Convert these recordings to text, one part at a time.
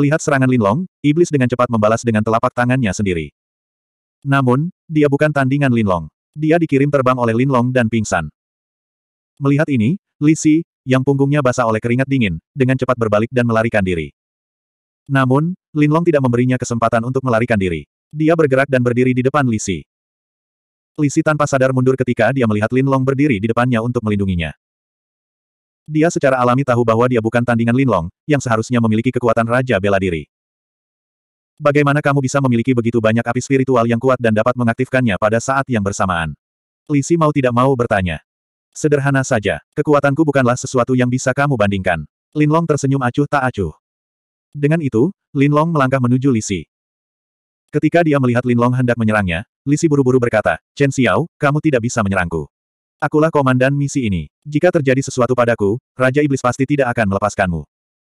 Melihat serangan Linlong, iblis dengan cepat membalas dengan telapak tangannya sendiri. Namun, dia bukan tandingan Linlong. Dia dikirim terbang oleh Linlong dan pingsan. Melihat ini, Li Si, yang punggungnya basah oleh keringat dingin, dengan cepat berbalik dan melarikan diri. Namun, Linlong tidak memberinya kesempatan untuk melarikan diri. Dia bergerak dan berdiri di depan Li Si. Li Si tanpa sadar mundur ketika dia melihat Linlong berdiri di depannya untuk melindunginya. Dia secara alami tahu bahwa dia bukan tandingan Linlong, yang seharusnya memiliki kekuatan Raja Bela Diri. Bagaimana kamu bisa memiliki begitu banyak api spiritual yang kuat dan dapat mengaktifkannya pada saat yang bersamaan? Li Si mau tidak mau bertanya. Sederhana saja, kekuatanku bukanlah sesuatu yang bisa kamu bandingkan. Linlong tersenyum acuh tak acuh. Dengan itu, Linlong melangkah menuju Li Si. Ketika dia melihat Linlong hendak menyerangnya, Li Si buru-buru berkata, Chen Xiao, kamu tidak bisa menyerangku. Akulah komandan misi ini. Jika terjadi sesuatu padaku, Raja Iblis pasti tidak akan melepaskanmu.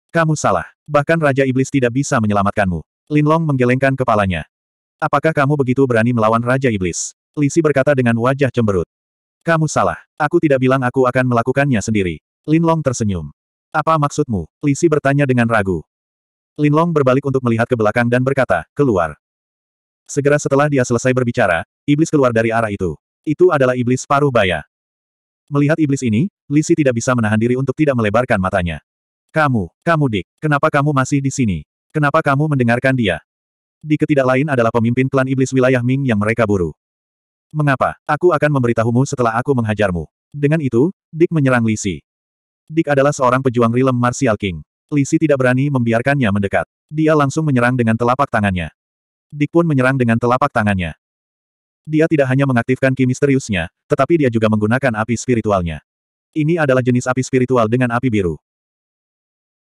Kamu salah. Bahkan Raja Iblis tidak bisa menyelamatkanmu. Linlong menggelengkan kepalanya. Apakah kamu begitu berani melawan Raja Iblis? Lisi berkata dengan wajah cemberut. Kamu salah. Aku tidak bilang aku akan melakukannya sendiri. Linlong tersenyum. Apa maksudmu? Lisi bertanya dengan ragu. Linlong berbalik untuk melihat ke belakang dan berkata, keluar. Segera setelah dia selesai berbicara, iblis keluar dari arah itu. Itu adalah iblis paruh baya. Melihat iblis ini, Lisi tidak bisa menahan diri untuk tidak melebarkan matanya. Kamu, kamu Dik, kenapa kamu masih di sini? Kenapa kamu mendengarkan dia? Di ketidak lain adalah pemimpin klan iblis wilayah Ming yang mereka buru. Mengapa? Aku akan memberitahumu setelah aku menghajarmu. Dengan itu, Dick menyerang Lisi. Dick adalah seorang pejuang rilem Martial King. Lisi tidak berani membiarkannya mendekat. Dia langsung menyerang dengan telapak tangannya. Dick pun menyerang dengan telapak tangannya. Dia tidak hanya mengaktifkan ki misteriusnya, tetapi dia juga menggunakan api spiritualnya. Ini adalah jenis api spiritual dengan api biru.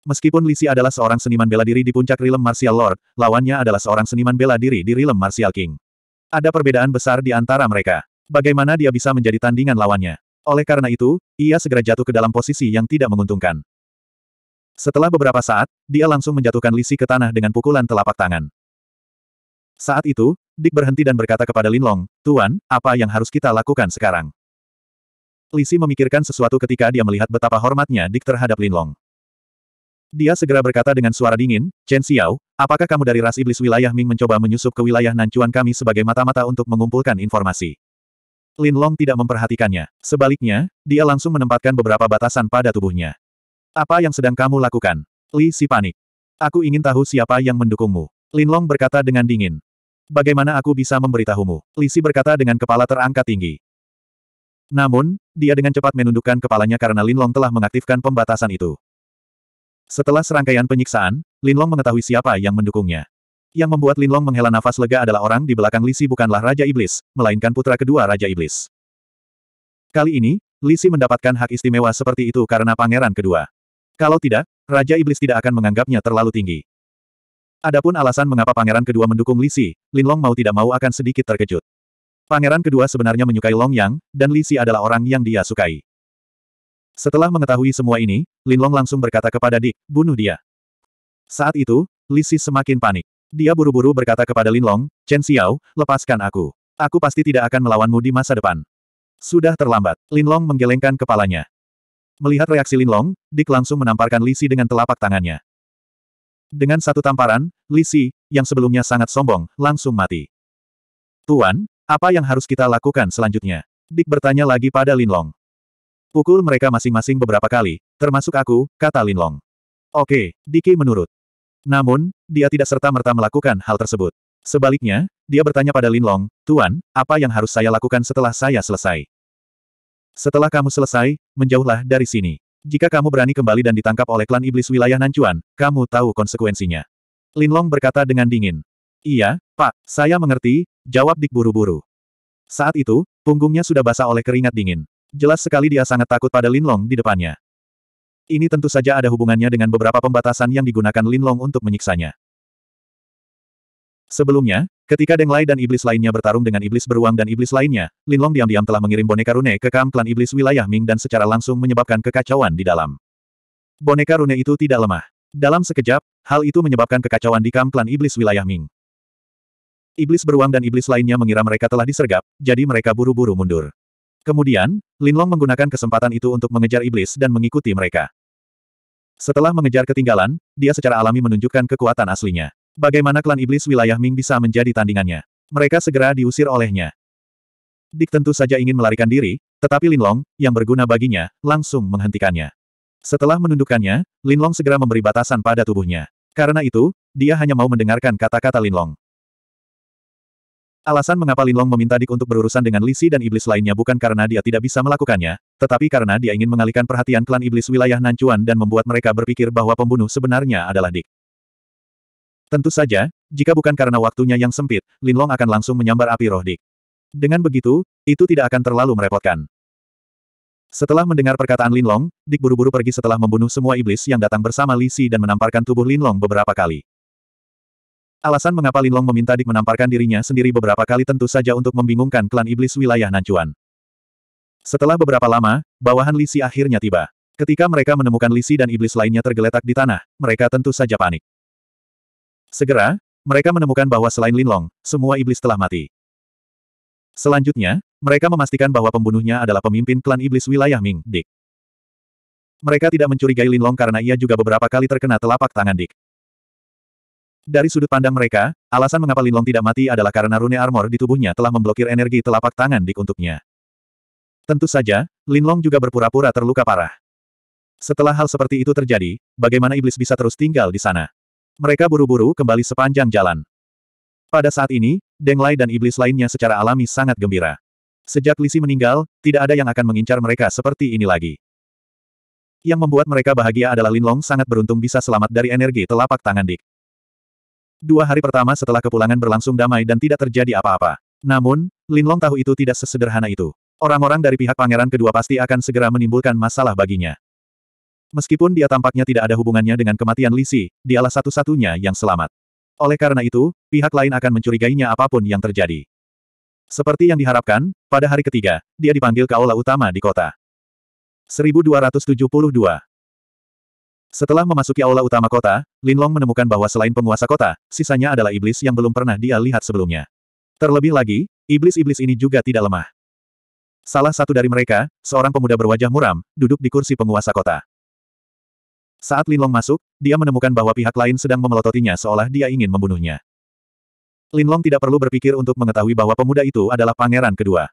Meskipun Lisi adalah seorang seniman bela diri di puncak realm Martial Lord, lawannya adalah seorang seniman bela diri di realm Martial King. Ada perbedaan besar di antara mereka. Bagaimana dia bisa menjadi tandingan lawannya? Oleh karena itu, ia segera jatuh ke dalam posisi yang tidak menguntungkan. Setelah beberapa saat, dia langsung menjatuhkan Lisi ke tanah dengan pukulan telapak tangan. Saat itu, Dick berhenti dan berkata kepada Lin Long, Tuan, apa yang harus kita lakukan sekarang? Lisi memikirkan sesuatu ketika dia melihat betapa hormatnya Dick terhadap Lin Long. Dia segera berkata dengan suara dingin, Chen Xiao, apakah kamu dari ras iblis wilayah Ming mencoba menyusup ke wilayah Nancuan kami sebagai mata-mata untuk mengumpulkan informasi? Lin Long tidak memperhatikannya. Sebaliknya, dia langsung menempatkan beberapa batasan pada tubuhnya. Apa yang sedang kamu lakukan? Li Si panik. Aku ingin tahu siapa yang mendukungmu. Lin Long berkata dengan dingin. Bagaimana aku bisa memberitahumu? Lisi berkata dengan kepala terangkat tinggi. Namun, dia dengan cepat menundukkan kepalanya karena Linlong telah mengaktifkan pembatasan itu. Setelah serangkaian penyiksaan, Linlong mengetahui siapa yang mendukungnya. Yang membuat Linlong menghela nafas lega adalah orang di belakang Lisi bukanlah Raja Iblis, melainkan putra kedua Raja Iblis. Kali ini, Lisi mendapatkan hak istimewa seperti itu karena pangeran kedua. Kalau tidak, Raja Iblis tidak akan menganggapnya terlalu tinggi. Adapun alasan mengapa pangeran kedua mendukung Lisi, Linlong mau tidak mau akan sedikit terkejut. Pangeran kedua sebenarnya menyukai Long Yang, dan Lisi adalah orang yang dia sukai. Setelah mengetahui semua ini, Linlong langsung berkata kepada Dick, bunuh dia. Saat itu, Lisi semakin panik. Dia buru-buru berkata kepada Linlong, Chen Xiao, lepaskan aku. Aku pasti tidak akan melawanmu di masa depan. Sudah terlambat, Linlong menggelengkan kepalanya. Melihat reaksi Linlong, Dick langsung menamparkan Lisi dengan telapak tangannya. Dengan satu tamparan, Li Si, yang sebelumnya sangat sombong, langsung mati. Tuan, apa yang harus kita lakukan selanjutnya? Dik bertanya lagi pada Linlong. Pukul mereka masing-masing beberapa kali, termasuk aku, kata Linlong. Oke, Diki menurut. Namun, dia tidak serta-merta melakukan hal tersebut. Sebaliknya, dia bertanya pada Linlong, Tuan, apa yang harus saya lakukan setelah saya selesai? Setelah kamu selesai, menjauhlah dari sini. Jika kamu berani kembali dan ditangkap oleh klan iblis wilayah Nancuan, kamu tahu konsekuensinya. Linlong berkata dengan dingin. Iya, Pak, saya mengerti, jawab Dik buru-buru. Saat itu, punggungnya sudah basah oleh keringat dingin. Jelas sekali dia sangat takut pada Linlong di depannya. Ini tentu saja ada hubungannya dengan beberapa pembatasan yang digunakan Linlong untuk menyiksanya. Sebelumnya, Ketika Deng Lai dan iblis lainnya bertarung dengan iblis beruang dan iblis lainnya, Lin Long diam-diam telah mengirim boneka rune ke kamp klan iblis wilayah Ming dan secara langsung menyebabkan kekacauan di dalam. Boneka rune itu tidak lemah. Dalam sekejap, hal itu menyebabkan kekacauan di kamp klan iblis wilayah Ming. Iblis beruang dan iblis lainnya mengira mereka telah disergap, jadi mereka buru-buru mundur. Kemudian, Lin Long menggunakan kesempatan itu untuk mengejar iblis dan mengikuti mereka. Setelah mengejar ketinggalan, dia secara alami menunjukkan kekuatan aslinya. Bagaimana klan iblis wilayah Ming bisa menjadi tandingannya? Mereka segera diusir olehnya. Dik tentu saja ingin melarikan diri, tetapi Lin Long yang berguna baginya, langsung menghentikannya. Setelah menundukkannya, Lin Long segera memberi batasan pada tubuhnya. Karena itu, dia hanya mau mendengarkan kata-kata Lin Long. Alasan mengapa Lin Long meminta Dik untuk berurusan dengan Lisi dan iblis lainnya bukan karena dia tidak bisa melakukannya, tetapi karena dia ingin mengalihkan perhatian klan iblis wilayah Nancuan dan membuat mereka berpikir bahwa pembunuh sebenarnya adalah Dik. Tentu saja, jika bukan karena waktunya yang sempit, Linlong akan langsung menyambar api roh dik. Dengan begitu, itu tidak akan terlalu merepotkan. Setelah mendengar perkataan Linlong, Dik buru-buru pergi setelah membunuh semua iblis yang datang bersama Li Si dan menamparkan tubuh Linlong beberapa kali. Alasan mengapa Linlong meminta Dik menamparkan dirinya sendiri beberapa kali tentu saja untuk membingungkan klan iblis wilayah Nancuan. Setelah beberapa lama, bawahan Li Si akhirnya tiba. Ketika mereka menemukan Li Si dan iblis lainnya tergeletak di tanah, mereka tentu saja panik. Segera, mereka menemukan bahwa selain Linlong, semua iblis telah mati. Selanjutnya, mereka memastikan bahwa pembunuhnya adalah pemimpin klan iblis wilayah Ming, Dik. Mereka tidak mencurigai Linlong karena ia juga beberapa kali terkena telapak tangan Dick. Dari sudut pandang mereka, alasan mengapa Linlong tidak mati adalah karena rune armor di tubuhnya telah memblokir energi telapak tangan Dick untuknya. Tentu saja, Linlong juga berpura-pura terluka parah. Setelah hal seperti itu terjadi, bagaimana iblis bisa terus tinggal di sana? Mereka buru-buru kembali sepanjang jalan. Pada saat ini, Deng Lai dan iblis lainnya secara alami sangat gembira. Sejak Lisi meninggal, tidak ada yang akan mengincar mereka seperti ini lagi. Yang membuat mereka bahagia adalah Linlong sangat beruntung bisa selamat dari energi telapak tangan Dik. Dua hari pertama setelah kepulangan berlangsung damai dan tidak terjadi apa-apa. Namun, Linlong tahu itu tidak sesederhana itu. Orang-orang dari pihak pangeran kedua pasti akan segera menimbulkan masalah baginya. Meskipun dia tampaknya tidak ada hubungannya dengan kematian Lisi, dialah satu-satunya yang selamat. Oleh karena itu, pihak lain akan mencurigainya apapun yang terjadi. Seperti yang diharapkan, pada hari ketiga, dia dipanggil ke aula utama di kota. 1272 Setelah memasuki aula utama kota, Lin Long menemukan bahwa selain penguasa kota, sisanya adalah iblis yang belum pernah dia lihat sebelumnya. Terlebih lagi, iblis-iblis ini juga tidak lemah. Salah satu dari mereka, seorang pemuda berwajah muram, duduk di kursi penguasa kota. Saat Linlong masuk, dia menemukan bahwa pihak lain sedang memelototinya seolah dia ingin membunuhnya. Linlong tidak perlu berpikir untuk mengetahui bahwa pemuda itu adalah pangeran kedua.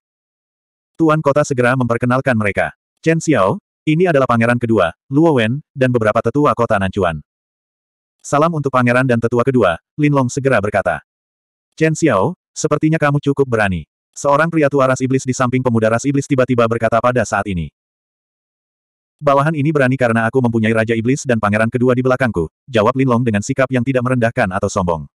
Tuan kota segera memperkenalkan mereka. Chen Xiao, ini adalah pangeran kedua, Luo Wen, dan beberapa tetua kota Nanchuan. Salam untuk pangeran dan tetua kedua, Linlong segera berkata. Chen Xiao, sepertinya kamu cukup berani. Seorang pria tua ras iblis di samping pemuda ras iblis tiba-tiba berkata pada saat ini. Bawahan ini berani karena aku mempunyai Raja Iblis dan Pangeran kedua di belakangku, jawab Linlong dengan sikap yang tidak merendahkan atau sombong.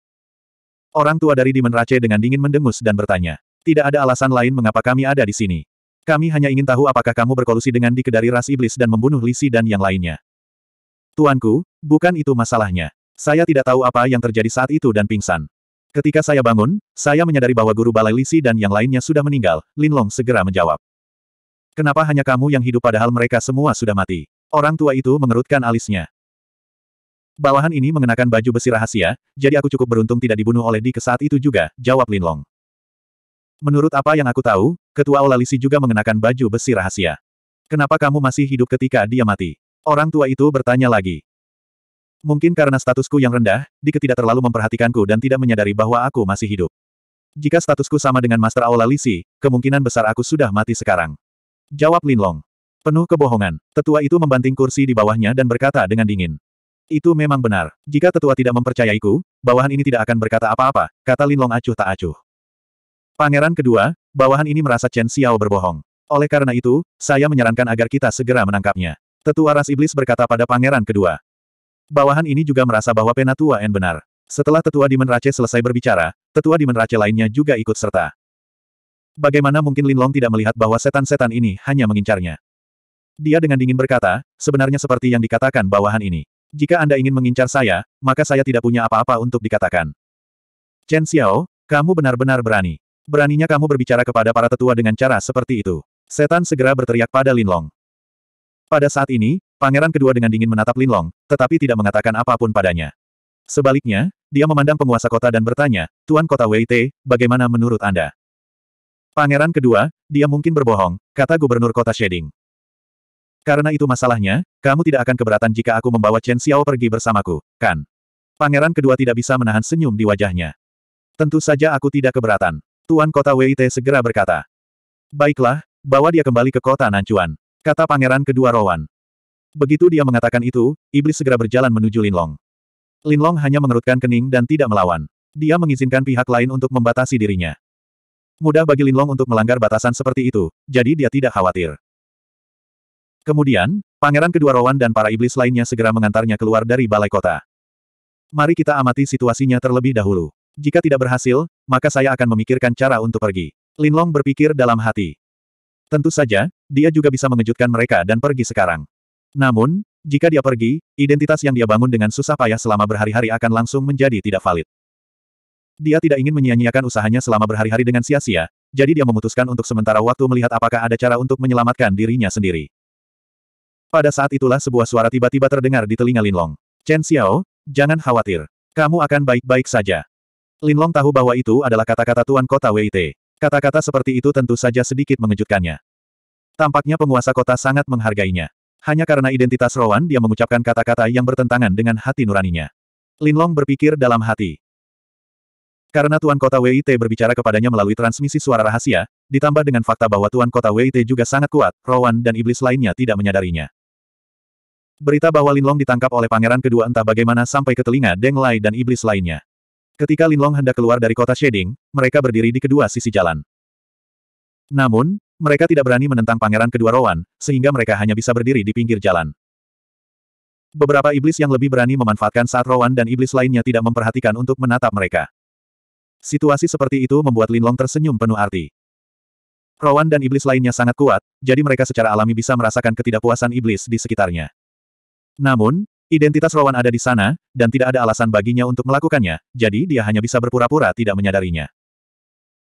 Orang tua dari Demon Rache dengan dingin mendengus dan bertanya. Tidak ada alasan lain mengapa kami ada di sini. Kami hanya ingin tahu apakah kamu berkolusi dengan dikedari ras iblis dan membunuh Lisi dan yang lainnya. Tuanku, bukan itu masalahnya. Saya tidak tahu apa yang terjadi saat itu dan pingsan. Ketika saya bangun, saya menyadari bahwa guru balai Lisi dan yang lainnya sudah meninggal, Linlong segera menjawab. Kenapa hanya kamu yang hidup padahal mereka semua sudah mati? Orang tua itu mengerutkan alisnya. Bawahan ini mengenakan baju besi rahasia, jadi aku cukup beruntung tidak dibunuh oleh Dike saat itu juga, jawab Linlong. Menurut apa yang aku tahu, Ketua Olalisi juga mengenakan baju besi rahasia. Kenapa kamu masih hidup ketika dia mati? Orang tua itu bertanya lagi. Mungkin karena statusku yang rendah, Dike tidak terlalu memperhatikanku dan tidak menyadari bahwa aku masih hidup. Jika statusku sama dengan Master Aula Lisi, kemungkinan besar aku sudah mati sekarang. Jawab Linlong. Penuh kebohongan, tetua itu membanting kursi di bawahnya dan berkata dengan dingin. Itu memang benar. Jika tetua tidak mempercayaiku, bawahan ini tidak akan berkata apa-apa, kata Linlong acuh tak acuh. Pangeran kedua, bawahan ini merasa Chen Xiao berbohong. Oleh karena itu, saya menyarankan agar kita segera menangkapnya. Tetua Ras Iblis berkata pada pangeran kedua. Bawahan ini juga merasa bahwa Penatua N benar. Setelah tetua Dimen Race selesai berbicara, tetua Dimen Race lainnya juga ikut serta. Bagaimana mungkin Lin Long tidak melihat bahwa setan-setan ini hanya mengincarnya? Dia dengan dingin berkata, sebenarnya seperti yang dikatakan bawahan ini. Jika Anda ingin mengincar saya, maka saya tidak punya apa-apa untuk dikatakan. Chen Xiao, kamu benar-benar berani. Beraninya kamu berbicara kepada para tetua dengan cara seperti itu. Setan segera berteriak pada Lin Long. Pada saat ini, pangeran kedua dengan dingin menatap Lin Long, tetapi tidak mengatakan apapun padanya. Sebaliknya, dia memandang penguasa kota dan bertanya, Tuan Kota Wei Te, bagaimana menurut Anda? Pangeran kedua, dia mungkin berbohong, kata Gubernur Kota Shading. Karena itu masalahnya, kamu tidak akan keberatan jika aku membawa Chen Xiao pergi bersamaku, kan? Pangeran kedua tidak bisa menahan senyum di wajahnya. Tentu saja aku tidak keberatan. Tuan Kota Wei Te segera berkata. Baiklah, bawa dia kembali ke kota Nancuan, kata Pangeran kedua Rowan. Begitu dia mengatakan itu, iblis segera berjalan menuju Linlong. Linlong hanya mengerutkan kening dan tidak melawan. Dia mengizinkan pihak lain untuk membatasi dirinya. Mudah bagi Linlong untuk melanggar batasan seperti itu, jadi dia tidak khawatir. Kemudian, pangeran kedua Rowan dan para iblis lainnya segera mengantarnya keluar dari balai kota. Mari kita amati situasinya terlebih dahulu. Jika tidak berhasil, maka saya akan memikirkan cara untuk pergi. Linlong berpikir dalam hati. Tentu saja, dia juga bisa mengejutkan mereka dan pergi sekarang. Namun, jika dia pergi, identitas yang dia bangun dengan susah payah selama berhari-hari akan langsung menjadi tidak valid. Dia tidak ingin menyia-nyiakan usahanya selama berhari-hari dengan sia-sia, jadi dia memutuskan untuk sementara waktu melihat apakah ada cara untuk menyelamatkan dirinya sendiri. Pada saat itulah sebuah suara tiba-tiba terdengar di telinga Linlong. Chen Xiao, jangan khawatir. Kamu akan baik-baik saja. Linlong tahu bahwa itu adalah kata-kata Tuan Kota WIT. Kata-kata seperti itu tentu saja sedikit mengejutkannya. Tampaknya penguasa kota sangat menghargainya. Hanya karena identitas Rowan dia mengucapkan kata-kata yang bertentangan dengan hati nuraninya. Linlong berpikir dalam hati. Karena Tuan Kota WIT berbicara kepadanya melalui transmisi suara rahasia, ditambah dengan fakta bahwa Tuan Kota WIT juga sangat kuat, Rowan dan iblis lainnya tidak menyadarinya. Berita bahwa Linlong ditangkap oleh pangeran kedua entah bagaimana sampai ke telinga Deng Lai dan iblis lainnya. Ketika Linlong hendak keluar dari kota Shading, mereka berdiri di kedua sisi jalan. Namun, mereka tidak berani menentang pangeran kedua Rowan, sehingga mereka hanya bisa berdiri di pinggir jalan. Beberapa iblis yang lebih berani memanfaatkan saat Rowan dan iblis lainnya tidak memperhatikan untuk menatap mereka. Situasi seperti itu membuat Linlong tersenyum penuh arti. Rowan dan iblis lainnya sangat kuat, jadi mereka secara alami bisa merasakan ketidakpuasan iblis di sekitarnya. Namun, identitas Rowan ada di sana, dan tidak ada alasan baginya untuk melakukannya, jadi dia hanya bisa berpura-pura tidak menyadarinya.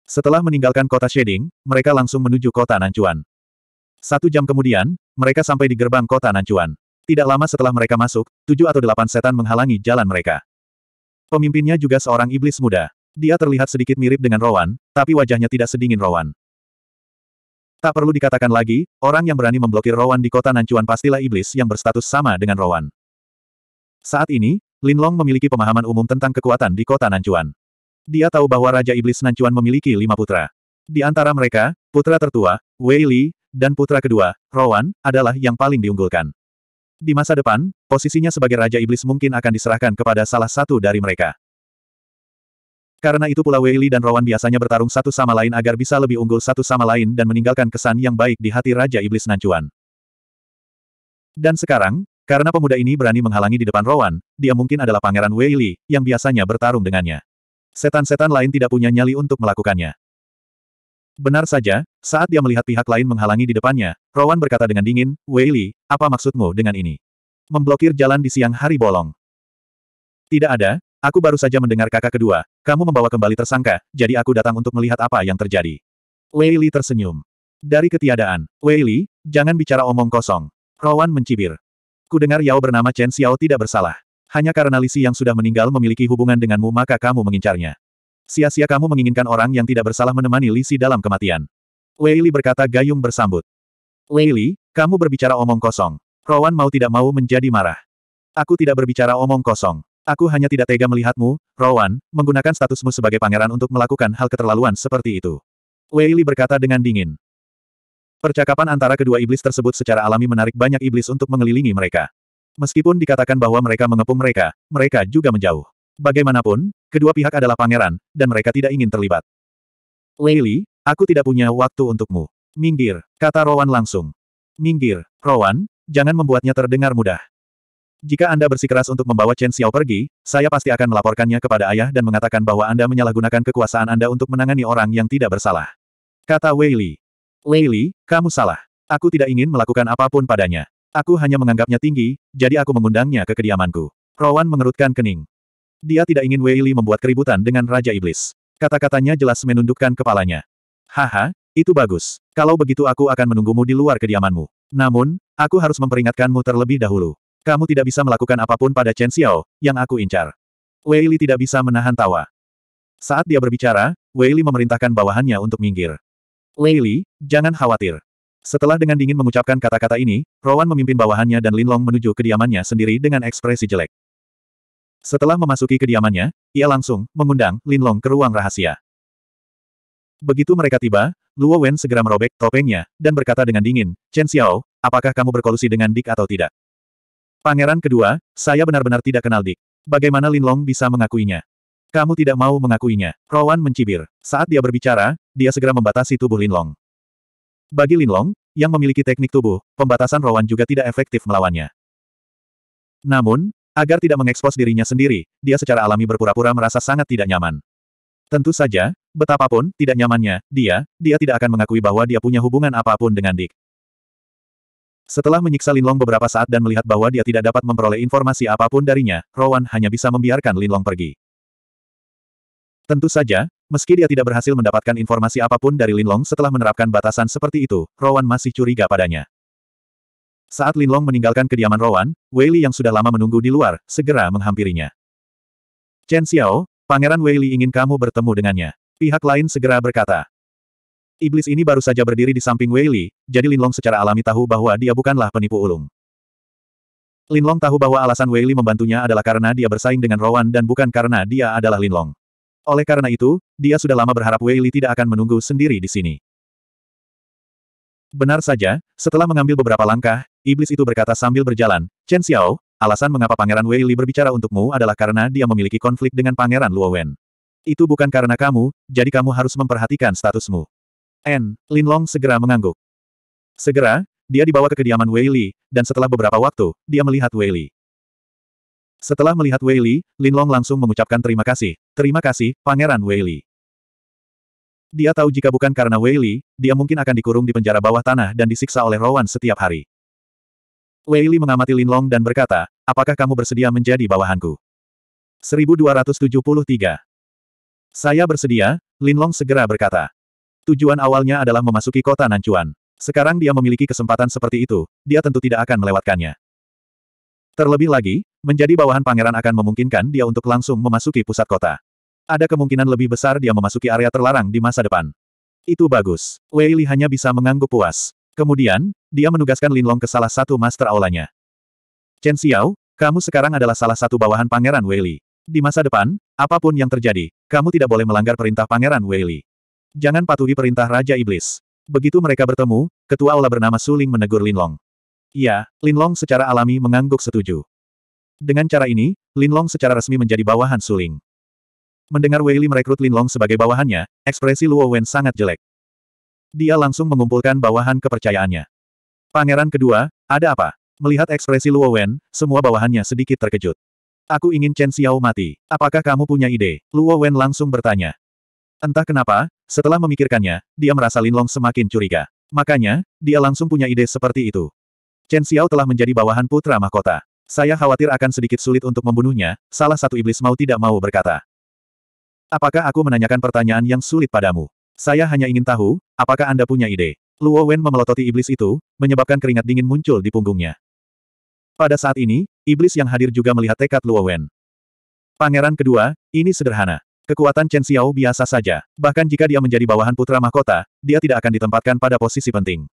Setelah meninggalkan kota Shading, mereka langsung menuju kota Nancuan. Satu jam kemudian, mereka sampai di gerbang kota Nancuan. Tidak lama setelah mereka masuk, tujuh atau delapan setan menghalangi jalan mereka. Pemimpinnya juga seorang iblis muda. Dia terlihat sedikit mirip dengan Rowan, tapi wajahnya tidak sedingin Rowan. Tak perlu dikatakan lagi, orang yang berani memblokir Rowan di kota Nancuan pastilah iblis yang berstatus sama dengan Rowan. Saat ini, Lin Long memiliki pemahaman umum tentang kekuatan di kota Nancuan. Dia tahu bahwa Raja Iblis Nancuan memiliki lima putra. Di antara mereka, putra tertua, Wei Li, dan putra kedua, Rowan, adalah yang paling diunggulkan. Di masa depan, posisinya sebagai Raja Iblis mungkin akan diserahkan kepada salah satu dari mereka. Karena itu pula Wei dan Rowan biasanya bertarung satu sama lain agar bisa lebih unggul satu sama lain dan meninggalkan kesan yang baik di hati Raja Iblis Nancuan. Dan sekarang, karena pemuda ini berani menghalangi di depan Rowan, dia mungkin adalah pangeran Wei yang biasanya bertarung dengannya. Setan-setan lain tidak punya nyali untuk melakukannya. Benar saja, saat dia melihat pihak lain menghalangi di depannya, Rowan berkata dengan dingin, Wei apa maksudmu dengan ini? Memblokir jalan di siang hari bolong. Tidak ada, Aku baru saja mendengar kakak kedua, kamu membawa kembali tersangka, jadi aku datang untuk melihat apa yang terjadi. Wei Li tersenyum. Dari ketiadaan, Wei Li, jangan bicara omong kosong. Rowan mencibir. Kudengar Yao bernama Chen Xiao tidak bersalah. Hanya karena Lisi yang sudah meninggal memiliki hubungan denganmu maka kamu mengincarnya. Sia-sia kamu menginginkan orang yang tidak bersalah menemani Lisi dalam kematian. Wei Li berkata gayung bersambut. Wei Li, kamu berbicara omong kosong. Rowan mau tidak mau menjadi marah. Aku tidak berbicara omong kosong. Aku hanya tidak tega melihatmu, Rowan, menggunakan statusmu sebagai pangeran untuk melakukan hal keterlaluan seperti itu. Wei Li berkata dengan dingin. Percakapan antara kedua iblis tersebut secara alami menarik banyak iblis untuk mengelilingi mereka. Meskipun dikatakan bahwa mereka mengepung mereka, mereka juga menjauh. Bagaimanapun, kedua pihak adalah pangeran, dan mereka tidak ingin terlibat. Wei Li, aku tidak punya waktu untukmu. Minggir, kata Rowan langsung. Minggir, Rowan, jangan membuatnya terdengar mudah. Jika Anda bersikeras untuk membawa Chen Xiao pergi, saya pasti akan melaporkannya kepada ayah dan mengatakan bahwa Anda menyalahgunakan kekuasaan Anda untuk menangani orang yang tidak bersalah. Kata Wei Li. Wei Li, kamu salah. Aku tidak ingin melakukan apapun padanya. Aku hanya menganggapnya tinggi, jadi aku mengundangnya ke kediamanku. Rowan mengerutkan kening. Dia tidak ingin Wei Li membuat keributan dengan Raja Iblis. Kata-katanya jelas menundukkan kepalanya. Haha, itu bagus. Kalau begitu aku akan menunggumu di luar kediamanmu. Namun, aku harus memperingatkanmu terlebih dahulu. Kamu tidak bisa melakukan apapun pada Chen Xiao, yang aku incar. Wei Li tidak bisa menahan tawa. Saat dia berbicara, Wei Li memerintahkan bawahannya untuk minggir. Wei Li, jangan khawatir. Setelah dengan dingin mengucapkan kata-kata ini, Rowan memimpin bawahannya dan Lin Long menuju kediamannya sendiri dengan ekspresi jelek. Setelah memasuki kediamannya, ia langsung mengundang Lin Long ke ruang rahasia. Begitu mereka tiba, Luo Wen segera merobek topengnya dan berkata dengan dingin, Chen Xiao, apakah kamu berkolusi dengan Dick atau tidak? Pangeran kedua, saya benar-benar tidak kenal Dick. Bagaimana Linlong bisa mengakuinya? Kamu tidak mau mengakuinya. Rowan mencibir. Saat dia berbicara, dia segera membatasi tubuh Linlong. Bagi Linlong, yang memiliki teknik tubuh, pembatasan Rowan juga tidak efektif melawannya. Namun, agar tidak mengekspos dirinya sendiri, dia secara alami berpura-pura merasa sangat tidak nyaman. Tentu saja, betapapun tidak nyamannya, dia, dia tidak akan mengakui bahwa dia punya hubungan apapun dengan Dick. Setelah menyiksa Linlong beberapa saat dan melihat bahwa dia tidak dapat memperoleh informasi apapun darinya, Rowan hanya bisa membiarkan Linlong pergi. Tentu saja, meski dia tidak berhasil mendapatkan informasi apapun dari Linlong setelah menerapkan batasan seperti itu, Rowan masih curiga padanya. Saat Linlong meninggalkan kediaman Rowan, Weili yang sudah lama menunggu di luar, segera menghampirinya. Chen Xiao, Pangeran Weili ingin kamu bertemu dengannya. Pihak lain segera berkata, Iblis ini baru saja berdiri di samping Wei Li, jadi Linlong secara alami tahu bahwa dia bukanlah penipu ulung. Linlong tahu bahwa alasan Wei Li membantunya adalah karena dia bersaing dengan Rowan dan bukan karena dia adalah Linlong. Oleh karena itu, dia sudah lama berharap Wei Li tidak akan menunggu sendiri di sini. Benar saja, setelah mengambil beberapa langkah, iblis itu berkata sambil berjalan, Chen Xiao, alasan mengapa Pangeran Wei Li berbicara untukmu adalah karena dia memiliki konflik dengan Pangeran Luo Wen. Itu bukan karena kamu, jadi kamu harus memperhatikan statusmu. N. Long segera mengangguk. Segera, dia dibawa ke kediaman Wei Li, dan setelah beberapa waktu, dia melihat Wei Li. Setelah melihat Wei Li, Long langsung mengucapkan terima kasih. Terima kasih, Pangeran Wei Li. Dia tahu jika bukan karena Wei Li, dia mungkin akan dikurung di penjara bawah tanah dan disiksa oleh Rowan setiap hari. Wei Li mengamati Long dan berkata, apakah kamu bersedia menjadi bawahanku? 1273. Saya bersedia, Lin Long segera berkata. Tujuan awalnya adalah memasuki kota Nancuan. Sekarang dia memiliki kesempatan seperti itu, dia tentu tidak akan melewatkannya. Terlebih lagi, menjadi bawahan pangeran akan memungkinkan dia untuk langsung memasuki pusat kota. Ada kemungkinan lebih besar dia memasuki area terlarang di masa depan. Itu bagus. Wei Li hanya bisa mengangguk puas. Kemudian, dia menugaskan Lin Long ke salah satu master aulanya. Chen Xiao, kamu sekarang adalah salah satu bawahan pangeran Wei Li. Di masa depan, apapun yang terjadi, kamu tidak boleh melanggar perintah pangeran Wei Li. Jangan patuhi perintah Raja Iblis. Begitu mereka bertemu, ketua aula bernama Suling menegur Linlong. Ya, Linlong secara alami mengangguk setuju. Dengan cara ini, Linlong secara resmi menjadi bawahan Suling. Mendengar Weili merekrut Linlong sebagai bawahannya, ekspresi Luo Wen sangat jelek. Dia langsung mengumpulkan bawahan kepercayaannya. Pangeran kedua, ada apa? Melihat ekspresi Luo Wen, semua bawahannya sedikit terkejut. Aku ingin Chen Xiao mati. Apakah kamu punya ide? Luo Wen langsung bertanya. Entah kenapa, setelah memikirkannya, dia merasa Linlong semakin curiga. Makanya, dia langsung punya ide seperti itu. Chen Xiao telah menjadi bawahan putra mahkota. Saya khawatir akan sedikit sulit untuk membunuhnya, salah satu iblis mau tidak mau berkata. Apakah aku menanyakan pertanyaan yang sulit padamu? Saya hanya ingin tahu, apakah Anda punya ide? Luo Wen memelototi iblis itu, menyebabkan keringat dingin muncul di punggungnya. Pada saat ini, iblis yang hadir juga melihat tekad Luo Wen. Pangeran kedua, ini sederhana. Kekuatan Chen Xiao biasa saja. Bahkan jika dia menjadi bawahan putra mahkota, dia tidak akan ditempatkan pada posisi penting.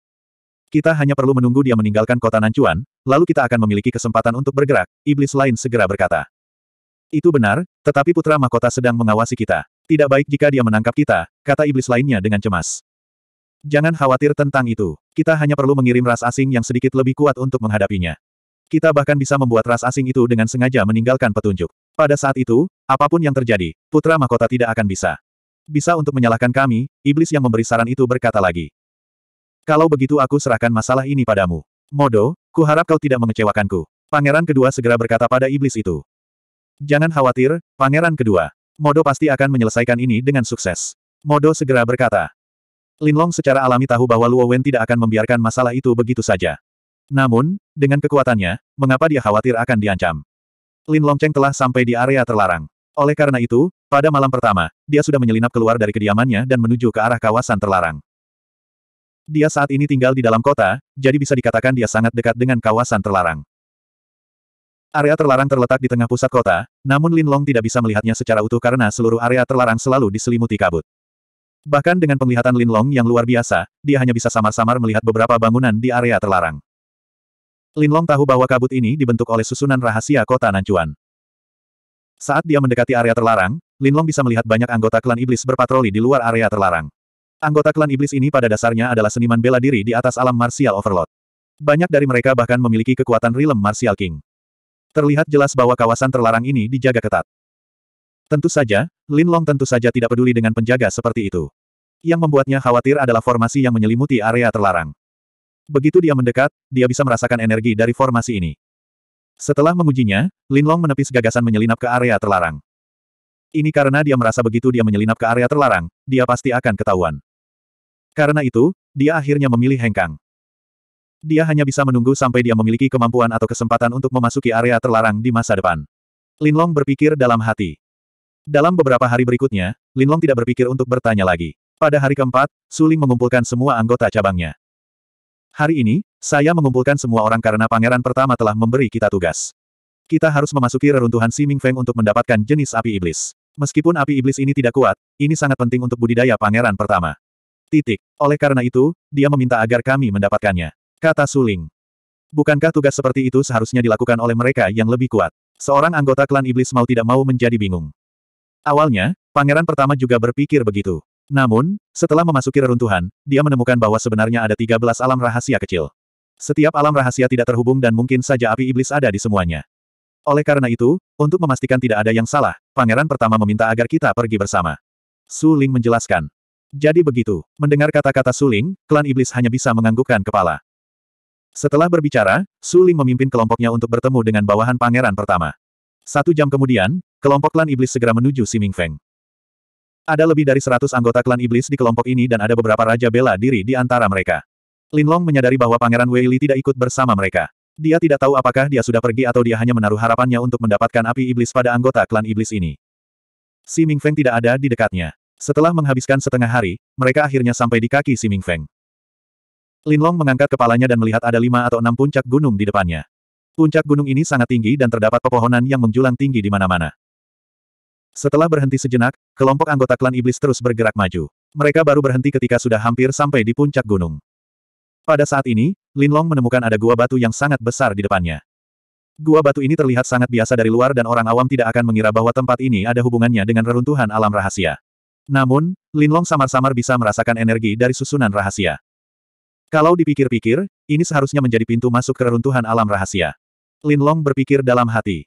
Kita hanya perlu menunggu dia meninggalkan kota Nancuan, lalu kita akan memiliki kesempatan untuk bergerak, iblis lain segera berkata. Itu benar, tetapi putra mahkota sedang mengawasi kita. Tidak baik jika dia menangkap kita, kata iblis lainnya dengan cemas. Jangan khawatir tentang itu. Kita hanya perlu mengirim ras asing yang sedikit lebih kuat untuk menghadapinya. Kita bahkan bisa membuat ras asing itu dengan sengaja meninggalkan petunjuk. Pada saat itu, Apapun yang terjadi, putra mahkota tidak akan bisa. Bisa untuk menyalahkan kami, iblis yang memberi saran itu berkata lagi. Kalau begitu aku serahkan masalah ini padamu. Modo, kuharap kau tidak mengecewakanku. Pangeran kedua segera berkata pada iblis itu. Jangan khawatir, pangeran kedua. Modo pasti akan menyelesaikan ini dengan sukses. Modo segera berkata. Linlong secara alami tahu bahwa Luo Wen tidak akan membiarkan masalah itu begitu saja. Namun, dengan kekuatannya, mengapa dia khawatir akan diancam? Linlong Cheng telah sampai di area terlarang. Oleh karena itu, pada malam pertama, dia sudah menyelinap keluar dari kediamannya dan menuju ke arah kawasan terlarang. Dia saat ini tinggal di dalam kota, jadi bisa dikatakan dia sangat dekat dengan kawasan terlarang. Area terlarang terletak di tengah pusat kota, namun Lin Long tidak bisa melihatnya secara utuh karena seluruh area terlarang selalu diselimuti kabut. Bahkan dengan penglihatan Lin Long yang luar biasa, dia hanya bisa samar-samar melihat beberapa bangunan di area terlarang. Lin Long tahu bahwa kabut ini dibentuk oleh susunan rahasia kota Nancuan. Saat dia mendekati area terlarang, Lin Long bisa melihat banyak anggota klan iblis berpatroli di luar area terlarang. Anggota klan iblis ini pada dasarnya adalah seniman bela diri di atas alam martial overload. Banyak dari mereka bahkan memiliki kekuatan rilem martial king. Terlihat jelas bahwa kawasan terlarang ini dijaga ketat. Tentu saja, Lin Long tentu saja tidak peduli dengan penjaga seperti itu. Yang membuatnya khawatir adalah formasi yang menyelimuti area terlarang. Begitu dia mendekat, dia bisa merasakan energi dari formasi ini. Setelah memujinya, Linlong menepis gagasan menyelinap ke area terlarang. Ini karena dia merasa begitu dia menyelinap ke area terlarang, dia pasti akan ketahuan. Karena itu, dia akhirnya memilih hengkang. Dia hanya bisa menunggu sampai dia memiliki kemampuan atau kesempatan untuk memasuki area terlarang di masa depan. Linlong berpikir dalam hati. Dalam beberapa hari berikutnya, Linlong tidak berpikir untuk bertanya lagi. Pada hari keempat, Suling mengumpulkan semua anggota cabangnya. Hari ini, saya mengumpulkan semua orang karena pangeran pertama telah memberi kita tugas. Kita harus memasuki reruntuhan Si Ming Feng untuk mendapatkan jenis api iblis. Meskipun api iblis ini tidak kuat, ini sangat penting untuk budidaya pangeran pertama. Titik. Oleh karena itu, dia meminta agar kami mendapatkannya. Kata Suling. Bukankah tugas seperti itu seharusnya dilakukan oleh mereka yang lebih kuat? Seorang anggota klan iblis mau tidak mau menjadi bingung. Awalnya, pangeran pertama juga berpikir begitu. Namun, setelah memasuki reruntuhan, dia menemukan bahwa sebenarnya ada 13 alam rahasia kecil. Setiap alam rahasia tidak terhubung dan mungkin saja api iblis ada di semuanya. Oleh karena itu, untuk memastikan tidak ada yang salah, pangeran pertama meminta agar kita pergi bersama. Su Ling menjelaskan. Jadi begitu, mendengar kata-kata Su Ling, klan iblis hanya bisa menganggukkan kepala. Setelah berbicara, Su Ling memimpin kelompoknya untuk bertemu dengan bawahan pangeran pertama. Satu jam kemudian, kelompok klan iblis segera menuju Siming Feng. Ada lebih dari seratus anggota klan iblis di kelompok ini dan ada beberapa raja bela diri di antara mereka. Linlong menyadari bahwa Pangeran Wei Li tidak ikut bersama mereka. Dia tidak tahu apakah dia sudah pergi atau dia hanya menaruh harapannya untuk mendapatkan api iblis pada anggota klan iblis ini. Si Ming Feng tidak ada di dekatnya. Setelah menghabiskan setengah hari, mereka akhirnya sampai di kaki Si Ming Lin Linlong mengangkat kepalanya dan melihat ada lima atau enam puncak gunung di depannya. Puncak gunung ini sangat tinggi dan terdapat pepohonan yang menjulang tinggi di mana-mana. Setelah berhenti sejenak, kelompok anggota klan iblis terus bergerak maju. Mereka baru berhenti ketika sudah hampir sampai di puncak gunung. Pada saat ini, Lin Long menemukan ada gua batu yang sangat besar di depannya. Gua batu ini terlihat sangat biasa dari luar dan orang awam tidak akan mengira bahwa tempat ini ada hubungannya dengan reruntuhan alam rahasia. Namun, Lin Long samar-samar bisa merasakan energi dari susunan rahasia. Kalau dipikir-pikir, ini seharusnya menjadi pintu masuk ke reruntuhan alam rahasia. Lin Long berpikir dalam hati.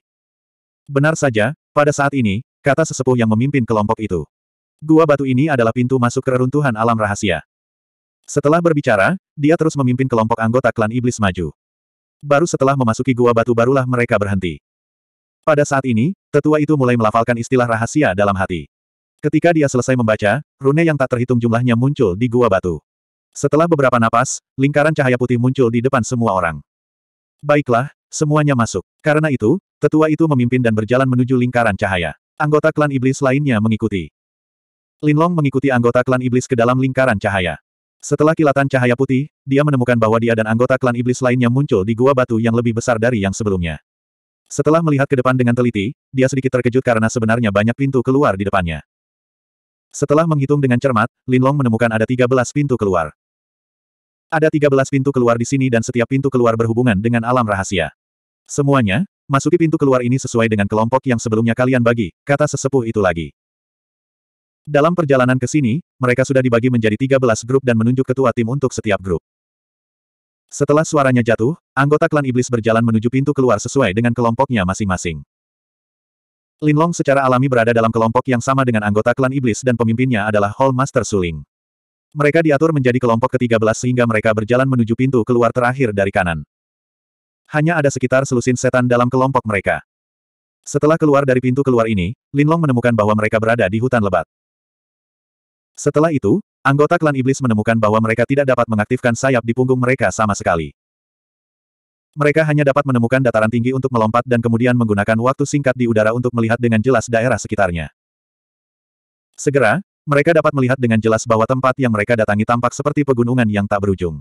Benar saja, pada saat ini, kata sesepuh yang memimpin kelompok itu. Gua batu ini adalah pintu masuk ke reruntuhan alam rahasia. Setelah berbicara, dia terus memimpin kelompok anggota klan iblis maju. Baru setelah memasuki gua batu barulah mereka berhenti. Pada saat ini, tetua itu mulai melafalkan istilah rahasia dalam hati. Ketika dia selesai membaca, rune yang tak terhitung jumlahnya muncul di gua batu. Setelah beberapa napas, lingkaran cahaya putih muncul di depan semua orang. Baiklah, semuanya masuk. Karena itu, tetua itu memimpin dan berjalan menuju lingkaran cahaya. Anggota klan iblis lainnya mengikuti. Linlong mengikuti anggota klan iblis ke dalam lingkaran cahaya. Setelah kilatan cahaya putih, dia menemukan bahwa dia dan anggota klan iblis lainnya muncul di gua batu yang lebih besar dari yang sebelumnya. Setelah melihat ke depan dengan teliti, dia sedikit terkejut karena sebenarnya banyak pintu keluar di depannya. Setelah menghitung dengan cermat, Linlong menemukan ada 13 pintu keluar. Ada 13 pintu keluar di sini dan setiap pintu keluar berhubungan dengan alam rahasia. Semuanya, Masuki pintu keluar ini sesuai dengan kelompok yang sebelumnya kalian bagi, kata sesepuh itu lagi. Dalam perjalanan ke sini, mereka sudah dibagi menjadi 13 grup dan menunjuk ketua tim untuk setiap grup. Setelah suaranya jatuh, anggota klan iblis berjalan menuju pintu keluar sesuai dengan kelompoknya masing-masing. Linlong secara alami berada dalam kelompok yang sama dengan anggota klan iblis dan pemimpinnya adalah Hall Master Suling. Mereka diatur menjadi kelompok ke-13 sehingga mereka berjalan menuju pintu keluar terakhir dari kanan. Hanya ada sekitar selusin setan dalam kelompok mereka. Setelah keluar dari pintu keluar ini, Linlong menemukan bahwa mereka berada di hutan lebat. Setelah itu, anggota klan iblis menemukan bahwa mereka tidak dapat mengaktifkan sayap di punggung mereka sama sekali. Mereka hanya dapat menemukan dataran tinggi untuk melompat dan kemudian menggunakan waktu singkat di udara untuk melihat dengan jelas daerah sekitarnya. Segera, mereka dapat melihat dengan jelas bahwa tempat yang mereka datangi tampak seperti pegunungan yang tak berujung.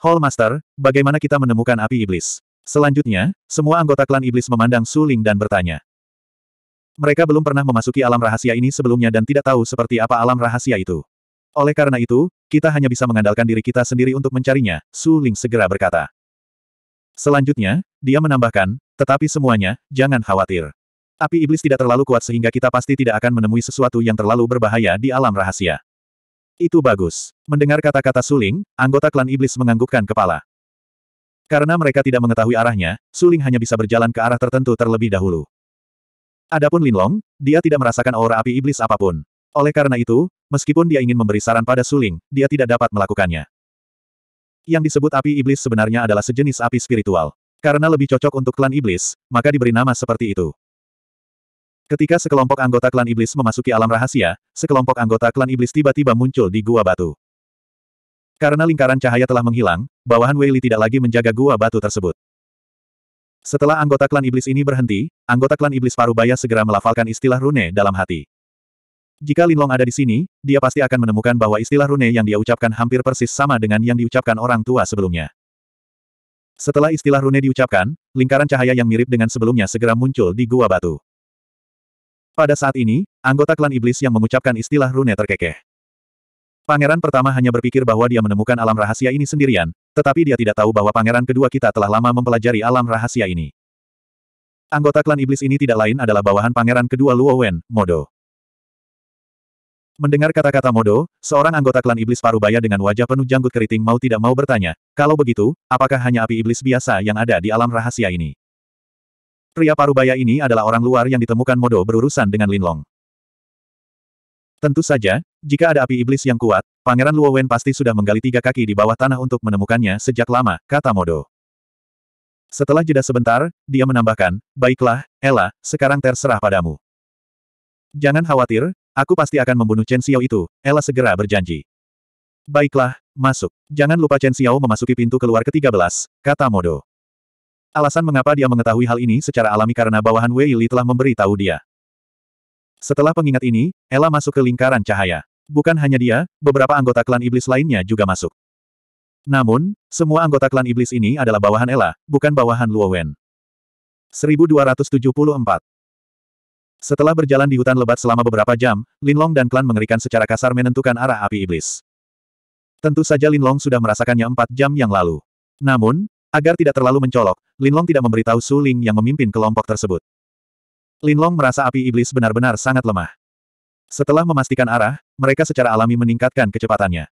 Hallmaster, bagaimana kita menemukan api iblis? Selanjutnya, semua anggota klan iblis memandang Suling dan bertanya. Mereka belum pernah memasuki alam rahasia ini sebelumnya dan tidak tahu seperti apa alam rahasia itu. Oleh karena itu, kita hanya bisa mengandalkan diri kita sendiri untuk mencarinya, Suling segera berkata. Selanjutnya, dia menambahkan, tetapi semuanya, jangan khawatir. Api iblis tidak terlalu kuat sehingga kita pasti tidak akan menemui sesuatu yang terlalu berbahaya di alam rahasia. Itu bagus. Mendengar kata-kata Suling, anggota klan iblis menganggukkan kepala. Karena mereka tidak mengetahui arahnya, Suling hanya bisa berjalan ke arah tertentu terlebih dahulu. Adapun Linlong, dia tidak merasakan aura api iblis apapun. Oleh karena itu, meskipun dia ingin memberi saran pada Suling, dia tidak dapat melakukannya. Yang disebut api iblis sebenarnya adalah sejenis api spiritual. Karena lebih cocok untuk klan iblis, maka diberi nama seperti itu. Ketika sekelompok anggota klan iblis memasuki alam rahasia, sekelompok anggota klan iblis tiba-tiba muncul di gua batu. Karena lingkaran cahaya telah menghilang, bawahan Wei tidak lagi menjaga gua batu tersebut. Setelah anggota klan iblis ini berhenti, anggota klan iblis Parubaya segera melafalkan istilah rune dalam hati. Jika Linlong ada di sini, dia pasti akan menemukan bahwa istilah rune yang dia ucapkan hampir persis sama dengan yang diucapkan orang tua sebelumnya. Setelah istilah rune diucapkan, lingkaran cahaya yang mirip dengan sebelumnya segera muncul di gua batu. Pada saat ini, anggota klan iblis yang mengucapkan istilah rune terkekeh. Pangeran pertama hanya berpikir bahwa dia menemukan alam rahasia ini sendirian, tetapi dia tidak tahu bahwa pangeran kedua kita telah lama mempelajari alam rahasia ini. Anggota klan iblis ini tidak lain adalah bawahan pangeran kedua Luo Wen, Modo. Mendengar kata-kata Modo, seorang anggota klan iblis Parubaya dengan wajah penuh janggut keriting mau tidak mau bertanya, kalau begitu, apakah hanya api iblis biasa yang ada di alam rahasia ini? Pria parubaya ini adalah orang luar yang ditemukan Modo berurusan dengan Linlong. Tentu saja, jika ada api iblis yang kuat, Pangeran Luo Wen pasti sudah menggali tiga kaki di bawah tanah untuk menemukannya sejak lama, kata Modo. Setelah jeda sebentar, dia menambahkan, Baiklah, Ella, sekarang terserah padamu. Jangan khawatir, aku pasti akan membunuh Chen Xiao itu, Ella segera berjanji. Baiklah, masuk. Jangan lupa Chen Xiao memasuki pintu keluar ke-13, kata Modo. Alasan mengapa dia mengetahui hal ini secara alami karena bawahan Wei Li telah memberi tahu dia. Setelah pengingat ini, Ella masuk ke lingkaran cahaya. Bukan hanya dia, beberapa anggota klan iblis lainnya juga masuk. Namun, semua anggota klan iblis ini adalah bawahan Ella, bukan bawahan Luo Wen. 1274 Setelah berjalan di hutan lebat selama beberapa jam, Lin Long dan klan mengerikan secara kasar menentukan arah api iblis. Tentu saja Lin Long sudah merasakannya empat jam yang lalu. Namun, Agar tidak terlalu mencolok, Linlong tidak memberitahu Su Ling yang memimpin kelompok tersebut. Linlong merasa api iblis benar-benar sangat lemah. Setelah memastikan arah, mereka secara alami meningkatkan kecepatannya.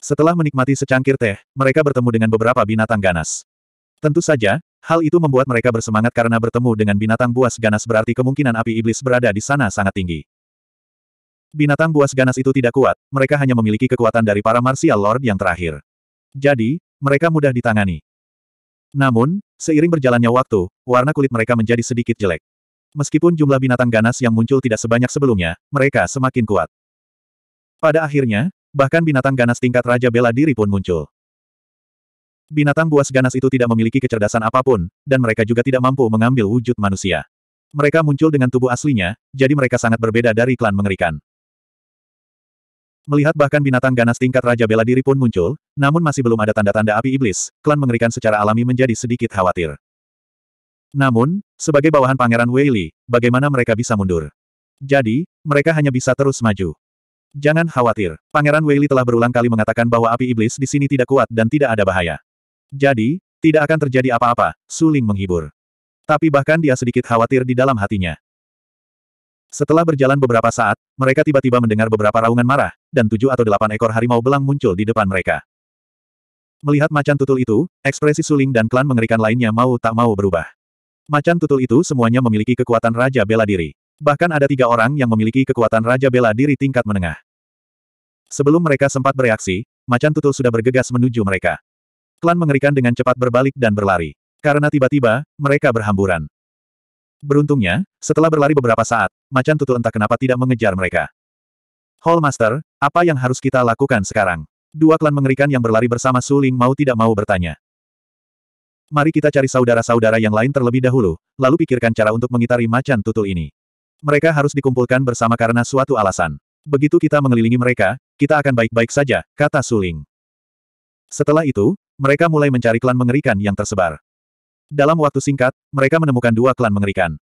Setelah menikmati secangkir teh, mereka bertemu dengan beberapa binatang ganas. Tentu saja, hal itu membuat mereka bersemangat karena bertemu dengan binatang buas ganas berarti kemungkinan api iblis berada di sana sangat tinggi. Binatang buas ganas itu tidak kuat, mereka hanya memiliki kekuatan dari para martial lord yang terakhir. Jadi, mereka mudah ditangani. Namun, seiring berjalannya waktu, warna kulit mereka menjadi sedikit jelek. Meskipun jumlah binatang ganas yang muncul tidak sebanyak sebelumnya, mereka semakin kuat. Pada akhirnya, bahkan binatang ganas tingkat Raja Bela Diri pun muncul. Binatang buas ganas itu tidak memiliki kecerdasan apapun, dan mereka juga tidak mampu mengambil wujud manusia. Mereka muncul dengan tubuh aslinya, jadi mereka sangat berbeda dari klan mengerikan. Melihat bahkan binatang ganas tingkat Raja Bela Diri pun muncul, namun masih belum ada tanda-tanda api iblis, klan mengerikan secara alami menjadi sedikit khawatir. Namun, sebagai bawahan Pangeran Weili, bagaimana mereka bisa mundur? Jadi, mereka hanya bisa terus maju. Jangan khawatir, Pangeran Weili telah berulang kali mengatakan bahwa api iblis di sini tidak kuat dan tidak ada bahaya. Jadi, tidak akan terjadi apa-apa, Suling menghibur. Tapi bahkan dia sedikit khawatir di dalam hatinya. Setelah berjalan beberapa saat, mereka tiba-tiba mendengar beberapa raungan marah, dan tujuh atau delapan ekor harimau belang muncul di depan mereka. Melihat macan tutul itu, ekspresi suling dan klan mengerikan lainnya mau tak mau berubah. Macan tutul itu semuanya memiliki kekuatan Raja Bela Diri. Bahkan ada tiga orang yang memiliki kekuatan Raja Bela Diri tingkat menengah. Sebelum mereka sempat bereaksi, macan tutul sudah bergegas menuju mereka. Klan mengerikan dengan cepat berbalik dan berlari. Karena tiba-tiba, mereka berhamburan. Beruntungnya, setelah berlari beberapa saat, macan tutul entah kenapa tidak mengejar mereka. Hallmaster, apa yang harus kita lakukan sekarang? Dua klan mengerikan yang berlari bersama Suling mau tidak mau bertanya. Mari kita cari saudara-saudara yang lain terlebih dahulu, lalu pikirkan cara untuk mengitari macan tutul ini. Mereka harus dikumpulkan bersama karena suatu alasan. Begitu kita mengelilingi mereka, kita akan baik-baik saja, kata Suling. Setelah itu, mereka mulai mencari klan mengerikan yang tersebar. Dalam waktu singkat, mereka menemukan dua klan mengerikan.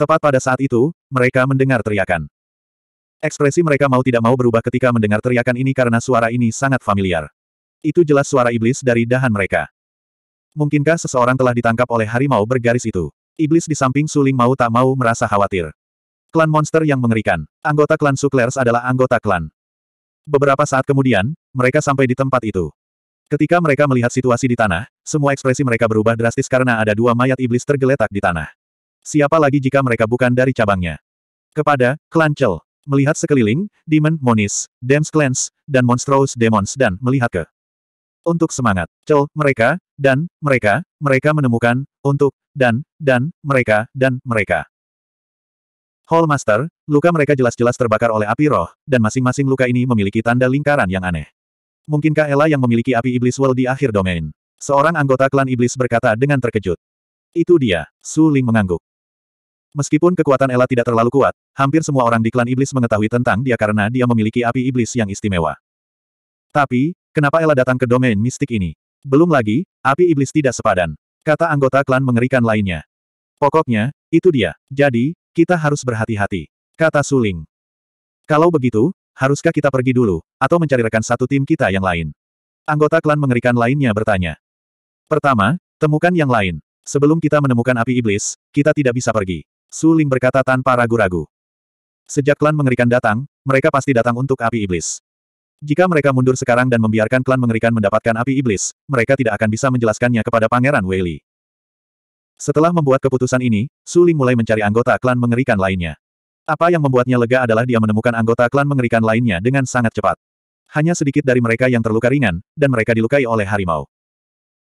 Tepat pada saat itu, mereka mendengar teriakan. Ekspresi mereka mau tidak mau berubah ketika mendengar teriakan ini karena suara ini sangat familiar. Itu jelas suara iblis dari dahan mereka. Mungkinkah seseorang telah ditangkap oleh harimau bergaris itu? Iblis di samping suling mau tak mau merasa khawatir. Klan monster yang mengerikan. Anggota klan Suklers adalah anggota klan. Beberapa saat kemudian, mereka sampai di tempat itu. Ketika mereka melihat situasi di tanah, semua ekspresi mereka berubah drastis karena ada dua mayat iblis tergeletak di tanah. Siapa lagi jika mereka bukan dari cabangnya? Kepada, Klan Chel. Melihat sekeliling, Demon, Monis, Dems Clans, dan Monstrous Demons dan melihat ke. Untuk semangat, Chel, mereka, dan, mereka, mereka menemukan, untuk, dan, dan, mereka, dan, mereka. Hallmaster, luka mereka jelas-jelas terbakar oleh api roh, dan masing-masing luka ini memiliki tanda lingkaran yang aneh. Mungkinkah Ella yang memiliki api iblis world di akhir domain? Seorang anggota klan iblis berkata dengan terkejut. Itu dia, Su Ling mengangguk. Meskipun kekuatan Ella tidak terlalu kuat, hampir semua orang di klan iblis mengetahui tentang dia karena dia memiliki api iblis yang istimewa. Tapi, kenapa Ella datang ke domain mistik ini? Belum lagi, api iblis tidak sepadan. Kata anggota klan mengerikan lainnya. Pokoknya, itu dia. Jadi, kita harus berhati-hati. Kata Suling. Kalau begitu, Haruskah kita pergi dulu, atau mencari rekan satu tim kita yang lain? Anggota klan mengerikan lainnya bertanya. Pertama, temukan yang lain. Sebelum kita menemukan api iblis, kita tidak bisa pergi. Su Ling berkata tanpa ragu-ragu. Sejak klan mengerikan datang, mereka pasti datang untuk api iblis. Jika mereka mundur sekarang dan membiarkan klan mengerikan mendapatkan api iblis, mereka tidak akan bisa menjelaskannya kepada Pangeran Weili. Setelah membuat keputusan ini, Su Ling mulai mencari anggota klan mengerikan lainnya. Apa yang membuatnya lega adalah dia menemukan anggota klan mengerikan lainnya dengan sangat cepat. Hanya sedikit dari mereka yang terluka ringan, dan mereka dilukai oleh harimau.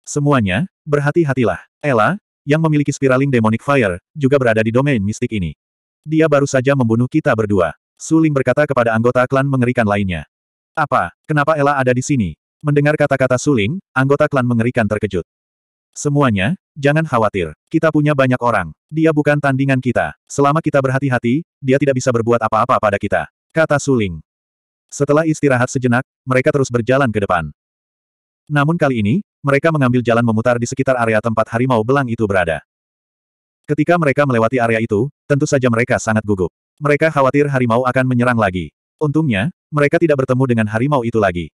Semuanya, berhati-hatilah. Ella, yang memiliki spiraling demonic fire, juga berada di domain mistik ini. Dia baru saja membunuh kita berdua. Suling berkata kepada anggota klan mengerikan lainnya. Apa, kenapa Ella ada di sini? Mendengar kata-kata Suling, anggota klan mengerikan terkejut. Semuanya, Jangan khawatir, kita punya banyak orang. Dia bukan tandingan kita. Selama kita berhati-hati, dia tidak bisa berbuat apa-apa pada kita. Kata Suling. Setelah istirahat sejenak, mereka terus berjalan ke depan. Namun kali ini, mereka mengambil jalan memutar di sekitar area tempat harimau belang itu berada. Ketika mereka melewati area itu, tentu saja mereka sangat gugup. Mereka khawatir harimau akan menyerang lagi. Untungnya, mereka tidak bertemu dengan harimau itu lagi.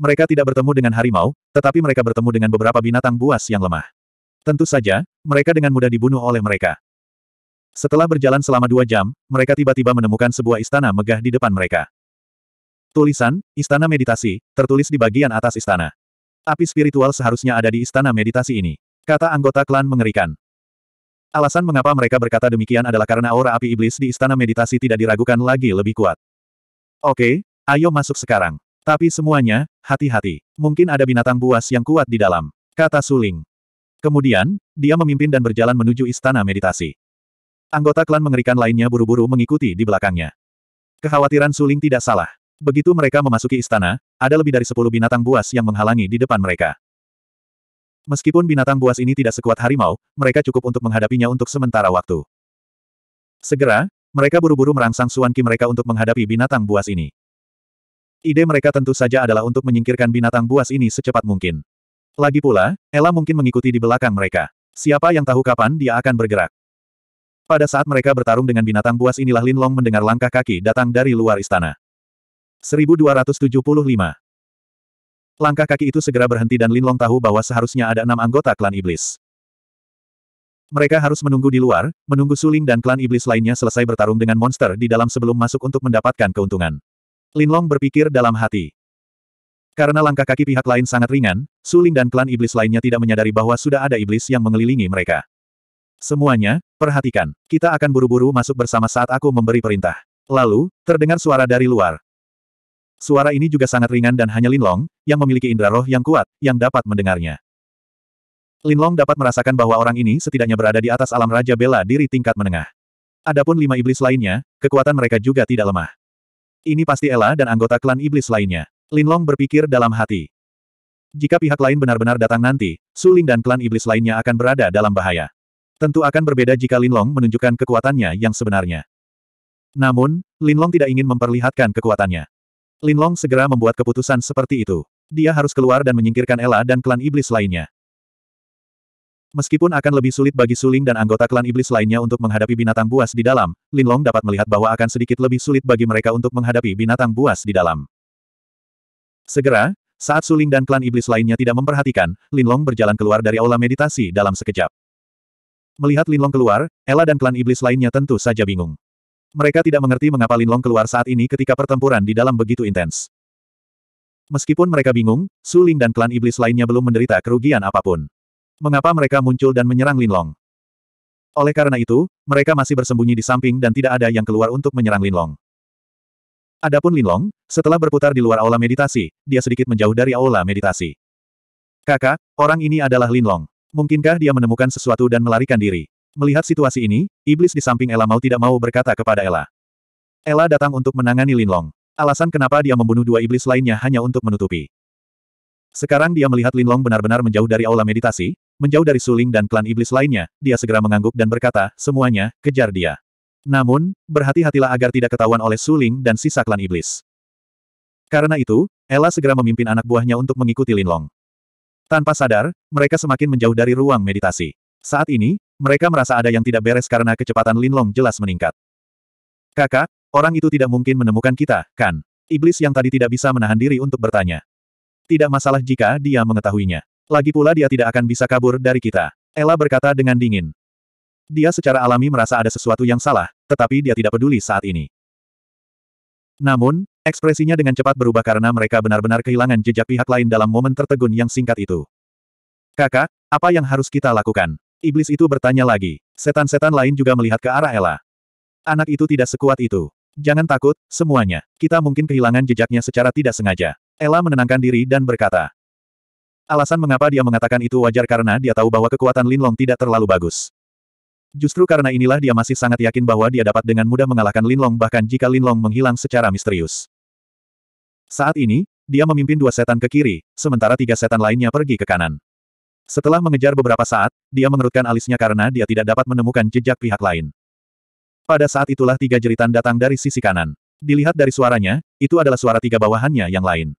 Mereka tidak bertemu dengan harimau, tetapi mereka bertemu dengan beberapa binatang buas yang lemah. Tentu saja, mereka dengan mudah dibunuh oleh mereka. Setelah berjalan selama dua jam, mereka tiba-tiba menemukan sebuah istana megah di depan mereka. Tulisan, Istana Meditasi, tertulis di bagian atas istana. Api spiritual seharusnya ada di istana meditasi ini. Kata anggota klan mengerikan. Alasan mengapa mereka berkata demikian adalah karena aura api iblis di istana meditasi tidak diragukan lagi lebih kuat. Oke, ayo masuk sekarang. Tapi semuanya, hati-hati. Mungkin ada binatang buas yang kuat di dalam. Kata Suling. Kemudian, dia memimpin dan berjalan menuju istana meditasi. Anggota klan mengerikan lainnya buru-buru mengikuti di belakangnya. Kekhawatiran Suling tidak salah. Begitu mereka memasuki istana, ada lebih dari sepuluh binatang buas yang menghalangi di depan mereka. Meskipun binatang buas ini tidak sekuat harimau, mereka cukup untuk menghadapinya untuk sementara waktu. Segera, mereka buru-buru merangsang Suan mereka untuk menghadapi binatang buas ini. Ide mereka tentu saja adalah untuk menyingkirkan binatang buas ini secepat mungkin. Lagi pula, Ella mungkin mengikuti di belakang mereka. Siapa yang tahu kapan dia akan bergerak. Pada saat mereka bertarung dengan binatang buas inilah Lin Long mendengar langkah kaki datang dari luar istana. 1275 Langkah kaki itu segera berhenti dan Lin Long tahu bahwa seharusnya ada enam anggota klan iblis. Mereka harus menunggu di luar, menunggu Suling dan klan iblis lainnya selesai bertarung dengan monster di dalam sebelum masuk untuk mendapatkan keuntungan. Linlong berpikir dalam hati. Karena langkah kaki pihak lain sangat ringan, Suling dan klan iblis lainnya tidak menyadari bahwa sudah ada iblis yang mengelilingi mereka. Semuanya, perhatikan. Kita akan buru-buru masuk bersama saat aku memberi perintah. Lalu, terdengar suara dari luar. Suara ini juga sangat ringan dan hanya Linlong, yang memiliki indera roh yang kuat, yang dapat mendengarnya. Linlong dapat merasakan bahwa orang ini setidaknya berada di atas alam Raja Bela diri tingkat menengah. Adapun lima iblis lainnya, kekuatan mereka juga tidak lemah. Ini pasti Ella dan anggota klan iblis lainnya. Linlong berpikir dalam hati. Jika pihak lain benar-benar datang nanti, Suling dan klan iblis lainnya akan berada dalam bahaya. Tentu akan berbeda jika Linlong menunjukkan kekuatannya yang sebenarnya. Namun, Linlong tidak ingin memperlihatkan kekuatannya. Linlong segera membuat keputusan seperti itu. Dia harus keluar dan menyingkirkan Ella dan klan iblis lainnya. Meskipun akan lebih sulit bagi Suling dan anggota klan iblis lainnya untuk menghadapi binatang buas di dalam, Linlong dapat melihat bahwa akan sedikit lebih sulit bagi mereka untuk menghadapi binatang buas di dalam. Segera, saat Suling dan klan iblis lainnya tidak memperhatikan, Linlong berjalan keluar dari aula meditasi dalam sekejap. Melihat Linlong keluar, Ella dan klan iblis lainnya tentu saja bingung. Mereka tidak mengerti mengapa Linlong keluar saat ini ketika pertempuran di dalam begitu intens. Meskipun mereka bingung, Suling dan klan iblis lainnya belum menderita kerugian apapun mengapa mereka muncul dan menyerang Linlong. Oleh karena itu, mereka masih bersembunyi di samping dan tidak ada yang keluar untuk menyerang Linlong. Adapun Linlong, setelah berputar di luar aula meditasi, dia sedikit menjauh dari aula meditasi. Kakak, orang ini adalah Linlong. Mungkinkah dia menemukan sesuatu dan melarikan diri? Melihat situasi ini, iblis di samping Ella mau tidak mau berkata kepada Ella. Ella datang untuk menangani Linlong. Alasan kenapa dia membunuh dua iblis lainnya hanya untuk menutupi. Sekarang dia melihat Linlong benar-benar menjauh dari aula meditasi, Menjauh dari Suling dan klan iblis lainnya, dia segera mengangguk dan berkata, semuanya, kejar dia. Namun, berhati-hatilah agar tidak ketahuan oleh Suling dan sisa klan iblis. Karena itu, Ella segera memimpin anak buahnya untuk mengikuti Linlong. Tanpa sadar, mereka semakin menjauh dari ruang meditasi. Saat ini, mereka merasa ada yang tidak beres karena kecepatan Linlong jelas meningkat. Kakak, orang itu tidak mungkin menemukan kita, kan? Iblis yang tadi tidak bisa menahan diri untuk bertanya. Tidak masalah jika dia mengetahuinya. Lagi pula dia tidak akan bisa kabur dari kita. Ella berkata dengan dingin. Dia secara alami merasa ada sesuatu yang salah, tetapi dia tidak peduli saat ini. Namun, ekspresinya dengan cepat berubah karena mereka benar-benar kehilangan jejak pihak lain dalam momen tertegun yang singkat itu. Kakak, apa yang harus kita lakukan? Iblis itu bertanya lagi. Setan-setan lain juga melihat ke arah Ella. Anak itu tidak sekuat itu. Jangan takut, semuanya. Kita mungkin kehilangan jejaknya secara tidak sengaja. Ella menenangkan diri dan berkata, Alasan mengapa dia mengatakan itu wajar karena dia tahu bahwa kekuatan Linlong tidak terlalu bagus. Justru karena inilah dia masih sangat yakin bahwa dia dapat dengan mudah mengalahkan Linlong bahkan jika Linlong menghilang secara misterius. Saat ini, dia memimpin dua setan ke kiri, sementara tiga setan lainnya pergi ke kanan. Setelah mengejar beberapa saat, dia mengerutkan alisnya karena dia tidak dapat menemukan jejak pihak lain. Pada saat itulah tiga jeritan datang dari sisi kanan. Dilihat dari suaranya, itu adalah suara tiga bawahannya yang lain.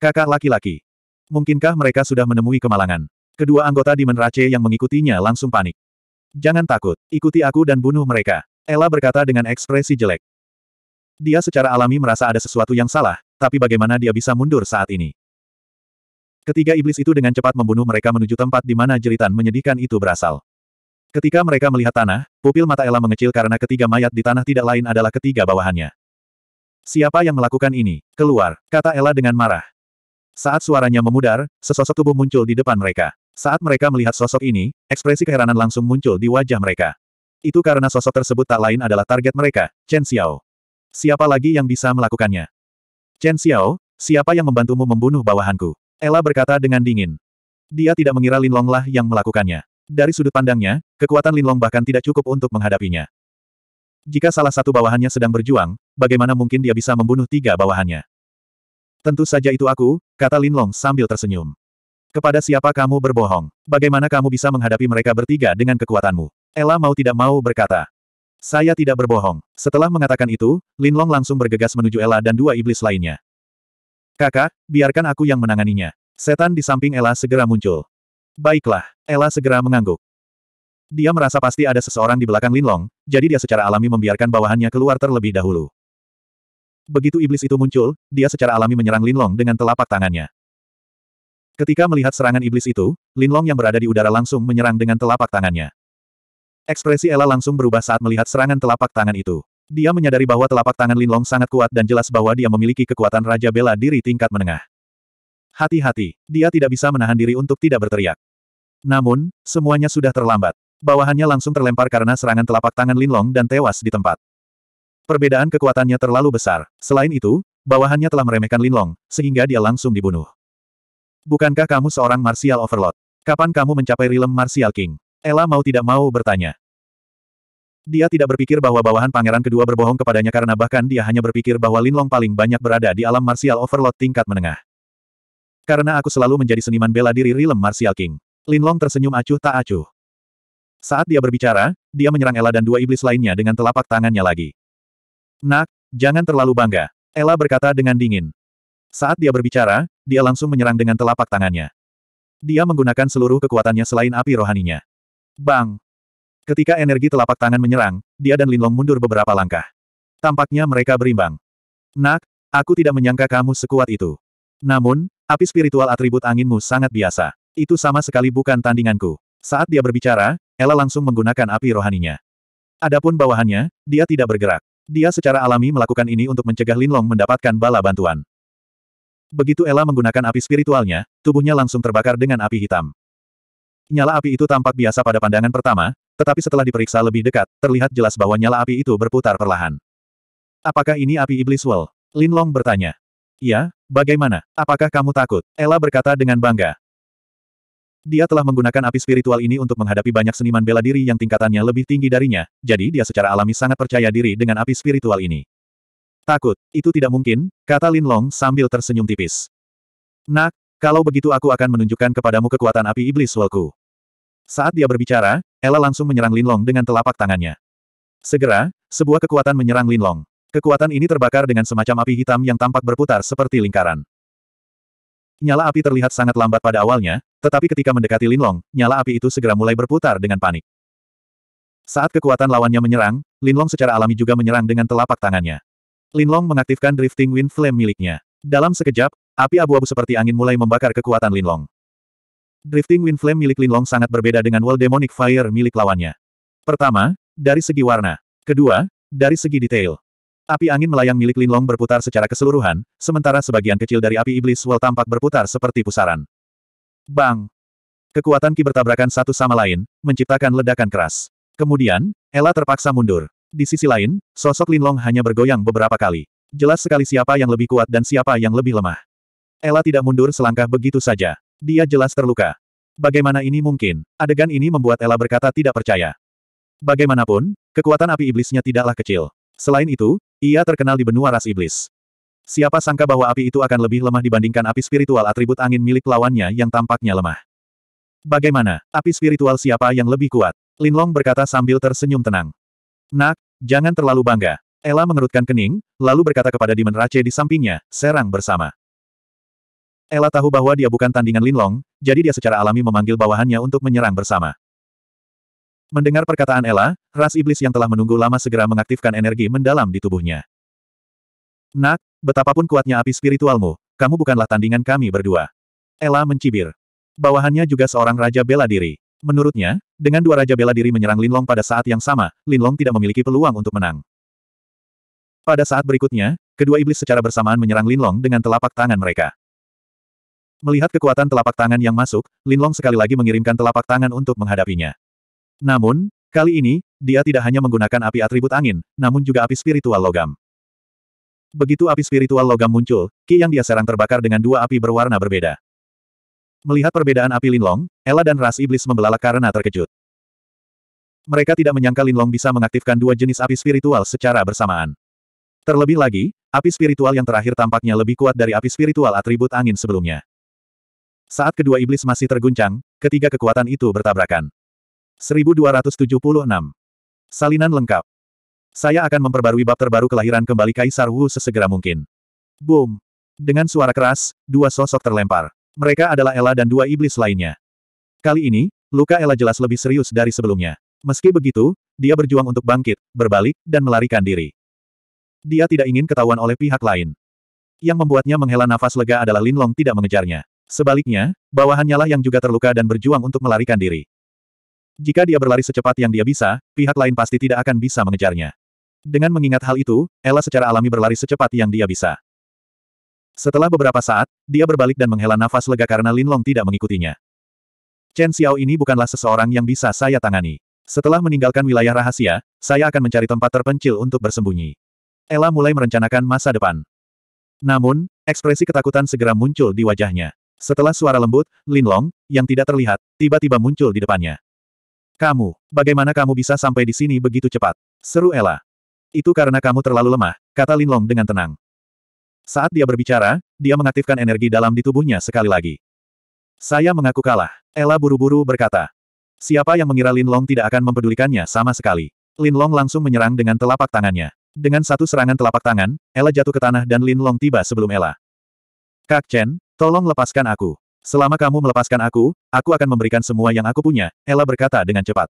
Kakak laki-laki. Mungkinkah mereka sudah menemui kemalangan? Kedua anggota di Race yang mengikutinya langsung panik. Jangan takut, ikuti aku dan bunuh mereka. Ella berkata dengan ekspresi jelek. Dia secara alami merasa ada sesuatu yang salah, tapi bagaimana dia bisa mundur saat ini? Ketiga iblis itu dengan cepat membunuh mereka menuju tempat di mana jeritan menyedihkan itu berasal. Ketika mereka melihat tanah, pupil mata Ella mengecil karena ketiga mayat di tanah tidak lain adalah ketiga bawahannya. Siapa yang melakukan ini? Keluar, kata Ella dengan marah. Saat suaranya memudar, sesosok tubuh muncul di depan mereka. Saat mereka melihat sosok ini, ekspresi keheranan langsung muncul di wajah mereka. Itu karena sosok tersebut tak lain adalah target mereka, Chen Xiao. Siapa lagi yang bisa melakukannya? Chen Xiao, siapa yang membantumu membunuh bawahanku? Ella berkata dengan dingin. Dia tidak mengira Linlong lah yang melakukannya. Dari sudut pandangnya, kekuatan Lin Long bahkan tidak cukup untuk menghadapinya. Jika salah satu bawahannya sedang berjuang, bagaimana mungkin dia bisa membunuh tiga bawahannya? Tentu saja itu aku, kata Linlong sambil tersenyum. Kepada siapa kamu berbohong? Bagaimana kamu bisa menghadapi mereka bertiga dengan kekuatanmu? Ella mau tidak mau berkata. Saya tidak berbohong. Setelah mengatakan itu, Linlong langsung bergegas menuju Ella dan dua iblis lainnya. Kakak, biarkan aku yang menanganinya. Setan di samping Ella segera muncul. Baiklah, Ella segera mengangguk. Dia merasa pasti ada seseorang di belakang Linlong, jadi dia secara alami membiarkan bawahannya keluar terlebih dahulu. Begitu iblis itu muncul, dia secara alami menyerang Linlong dengan telapak tangannya. Ketika melihat serangan iblis itu, Linlong yang berada di udara langsung menyerang dengan telapak tangannya. Ekspresi Ella langsung berubah saat melihat serangan telapak tangan itu. Dia menyadari bahwa telapak tangan Linlong sangat kuat dan jelas bahwa dia memiliki kekuatan Raja Bela Diri tingkat menengah. Hati-hati, dia tidak bisa menahan diri untuk tidak berteriak. Namun, semuanya sudah terlambat. Bawahannya langsung terlempar karena serangan telapak tangan Linlong dan tewas di tempat. Perbedaan kekuatannya terlalu besar. Selain itu, bawahannya telah meremehkan Linlong, sehingga dia langsung dibunuh. Bukankah kamu seorang martial overlord? Kapan kamu mencapai realm martial king? Ella mau tidak mau bertanya. Dia tidak berpikir bahwa bawahan pangeran kedua berbohong kepadanya karena bahkan dia hanya berpikir bahwa Linlong paling banyak berada di alam martial overlord tingkat menengah. Karena aku selalu menjadi seniman bela diri realm martial king. Linlong tersenyum acuh tak acuh. Saat dia berbicara, dia menyerang Ella dan dua iblis lainnya dengan telapak tangannya lagi. Nak, jangan terlalu bangga. Ella berkata dengan dingin. Saat dia berbicara, dia langsung menyerang dengan telapak tangannya. Dia menggunakan seluruh kekuatannya selain api rohaninya. Bang! Ketika energi telapak tangan menyerang, dia dan Linlong mundur beberapa langkah. Tampaknya mereka berimbang. Nak, aku tidak menyangka kamu sekuat itu. Namun, api spiritual atribut anginmu sangat biasa. Itu sama sekali bukan tandinganku. Saat dia berbicara, Ella langsung menggunakan api rohaninya. Adapun bawahannya, dia tidak bergerak. Dia secara alami melakukan ini untuk mencegah Linlong mendapatkan bala bantuan. Begitu Ella menggunakan api spiritualnya, tubuhnya langsung terbakar dengan api hitam. Nyala api itu tampak biasa pada pandangan pertama, tetapi setelah diperiksa lebih dekat, terlihat jelas bahwa nyala api itu berputar perlahan. Apakah ini api iblis Well? Linlong bertanya. Ya, bagaimana? Apakah kamu takut? Ella berkata dengan bangga. Dia telah menggunakan api spiritual ini untuk menghadapi banyak seniman bela diri yang tingkatannya lebih tinggi darinya, jadi dia secara alami sangat percaya diri dengan api spiritual ini. Takut, itu tidak mungkin, kata Lin Long sambil tersenyum tipis. Nak, kalau begitu aku akan menunjukkan kepadamu kekuatan api iblis Wolku. Saat dia berbicara, Ella langsung menyerang Lin Long dengan telapak tangannya. Segera, sebuah kekuatan menyerang Lin Long. Kekuatan ini terbakar dengan semacam api hitam yang tampak berputar seperti lingkaran. Nyala api terlihat sangat lambat pada awalnya, tetapi ketika mendekati Linlong, nyala api itu segera mulai berputar dengan panik. Saat kekuatan lawannya menyerang, Linlong secara alami juga menyerang dengan telapak tangannya. Linlong mengaktifkan drifting wind flame miliknya. Dalam sekejap, api abu-abu seperti angin mulai membakar kekuatan Linlong. Drifting wind flame milik Linlong sangat berbeda dengan world demonic fire milik lawannya. Pertama, dari segi warna. Kedua, dari segi detail. Api angin melayang milik Linlong berputar secara keseluruhan, sementara sebagian kecil dari api iblis Well tampak berputar seperti pusaran. Bang! Kekuatan Ki bertabrakan satu sama lain, menciptakan ledakan keras. Kemudian, Ella terpaksa mundur. Di sisi lain, sosok Linlong hanya bergoyang beberapa kali. Jelas sekali siapa yang lebih kuat dan siapa yang lebih lemah. Ella tidak mundur selangkah begitu saja. Dia jelas terluka. Bagaimana ini mungkin? Adegan ini membuat Ella berkata tidak percaya. Bagaimanapun, kekuatan api iblisnya tidaklah kecil. Selain itu, ia terkenal di benua ras iblis. Siapa sangka bahwa api itu akan lebih lemah dibandingkan api spiritual atribut angin milik lawannya yang tampaknya lemah. Bagaimana, api spiritual siapa yang lebih kuat? Linlong berkata sambil tersenyum tenang. Nak, jangan terlalu bangga. Ella mengerutkan kening, lalu berkata kepada Demon Rache di sampingnya, serang bersama. Ella tahu bahwa dia bukan tandingan Linlong, jadi dia secara alami memanggil bawahannya untuk menyerang bersama. Mendengar perkataan Ella, ras iblis yang telah menunggu lama segera mengaktifkan energi mendalam di tubuhnya. Nak, betapapun kuatnya api spiritualmu, kamu bukanlah tandingan kami berdua. Ella mencibir. Bawahannya juga seorang raja bela diri. Menurutnya, dengan dua raja bela diri menyerang Linlong pada saat yang sama, Linlong tidak memiliki peluang untuk menang. Pada saat berikutnya, kedua iblis secara bersamaan menyerang Linlong dengan telapak tangan mereka. Melihat kekuatan telapak tangan yang masuk, Linlong sekali lagi mengirimkan telapak tangan untuk menghadapinya. Namun, kali ini, dia tidak hanya menggunakan api atribut angin, namun juga api spiritual logam. Begitu api spiritual logam muncul, Ki yang dia serang terbakar dengan dua api berwarna berbeda. Melihat perbedaan api Linlong, Ella dan Ras Iblis membelalak karena terkejut. Mereka tidak menyangka Linlong bisa mengaktifkan dua jenis api spiritual secara bersamaan. Terlebih lagi, api spiritual yang terakhir tampaknya lebih kuat dari api spiritual atribut angin sebelumnya. Saat kedua iblis masih terguncang, ketiga kekuatan itu bertabrakan. 1276. Salinan lengkap. Saya akan memperbarui bab terbaru kelahiran kembali Kaisar Wu sesegera mungkin. Boom. Dengan suara keras, dua sosok terlempar. Mereka adalah Ella dan dua iblis lainnya. Kali ini, luka Ella jelas lebih serius dari sebelumnya. Meski begitu, dia berjuang untuk bangkit, berbalik, dan melarikan diri. Dia tidak ingin ketahuan oleh pihak lain. Yang membuatnya menghela nafas lega adalah Linlong tidak mengejarnya. Sebaliknya, bawahannya lah yang juga terluka dan berjuang untuk melarikan diri. Jika dia berlari secepat yang dia bisa, pihak lain pasti tidak akan bisa mengejarnya. Dengan mengingat hal itu, Ella secara alami berlari secepat yang dia bisa. Setelah beberapa saat, dia berbalik dan menghela nafas lega karena Lin Long tidak mengikutinya. Chen Xiao ini bukanlah seseorang yang bisa saya tangani. Setelah meninggalkan wilayah rahasia, saya akan mencari tempat terpencil untuk bersembunyi. Ella mulai merencanakan masa depan. Namun, ekspresi ketakutan segera muncul di wajahnya. Setelah suara lembut, Lin Long, yang tidak terlihat, tiba-tiba muncul di depannya. Kamu, bagaimana kamu bisa sampai di sini begitu cepat? Seru Ella. Itu karena kamu terlalu lemah, kata Lin Long dengan tenang. Saat dia berbicara, dia mengaktifkan energi dalam di tubuhnya sekali lagi. Saya mengaku kalah. Ella buru-buru berkata. Siapa yang mengira Lin Long tidak akan mempedulikannya sama sekali? Lin Long langsung menyerang dengan telapak tangannya. Dengan satu serangan telapak tangan, Ella jatuh ke tanah dan Lin Long tiba sebelum Ella. Kak Chen, tolong lepaskan aku. Selama kamu melepaskan aku, aku akan memberikan semua yang aku punya, Ella berkata dengan cepat.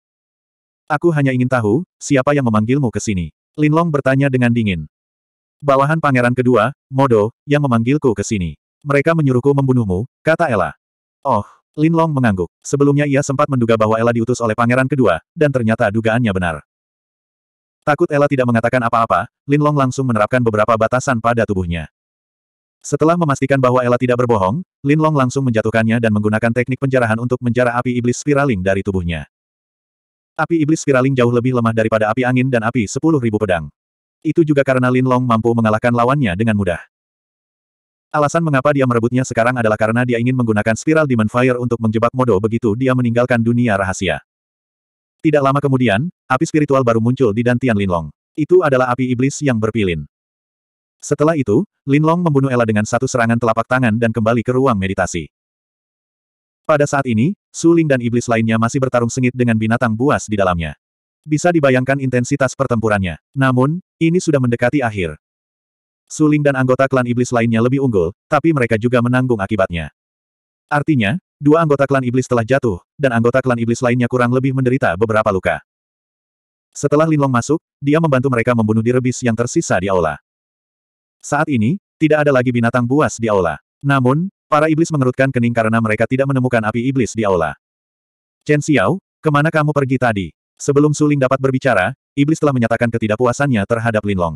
Aku hanya ingin tahu, siapa yang memanggilmu ke sini? Linlong bertanya dengan dingin. Bawahan pangeran kedua, Modo, yang memanggilku ke sini. Mereka menyuruhku membunuhmu, kata Ella. Oh, Linlong mengangguk. Sebelumnya ia sempat menduga bahwa Ella diutus oleh pangeran kedua, dan ternyata dugaannya benar. Takut Ella tidak mengatakan apa-apa, Linlong langsung menerapkan beberapa batasan pada tubuhnya. Setelah memastikan bahwa Ella tidak berbohong, Lin Long langsung menjatuhkannya dan menggunakan teknik penjarahan untuk menjarah api iblis spiraling dari tubuhnya. Api iblis spiraling jauh lebih lemah daripada api angin dan api sepuluh ribu pedang. Itu juga karena Lin Long mampu mengalahkan lawannya dengan mudah. Alasan mengapa dia merebutnya sekarang adalah karena dia ingin menggunakan spiral Demon Fire untuk menjebak Modo begitu dia meninggalkan dunia rahasia. Tidak lama kemudian, api spiritual baru muncul di dantian Lin Long. Itu adalah api iblis yang berpilin. Setelah itu, Linlong membunuh Ella dengan satu serangan telapak tangan dan kembali ke ruang meditasi. Pada saat ini, Suling dan iblis lainnya masih bertarung sengit dengan binatang buas di dalamnya. Bisa dibayangkan intensitas pertempurannya. Namun, ini sudah mendekati akhir. Suling dan anggota klan iblis lainnya lebih unggul, tapi mereka juga menanggung akibatnya. Artinya, dua anggota klan iblis telah jatuh, dan anggota klan iblis lainnya kurang lebih menderita beberapa luka. Setelah Linlong masuk, dia membantu mereka membunuh direbis yang tersisa di aula. Saat ini, tidak ada lagi binatang buas di aula. Namun, para iblis mengerutkan kening karena mereka tidak menemukan api iblis di aula. Chen Xiao, kemana kamu pergi tadi? Sebelum Suling dapat berbicara, iblis telah menyatakan ketidakpuasannya terhadap Lin Long.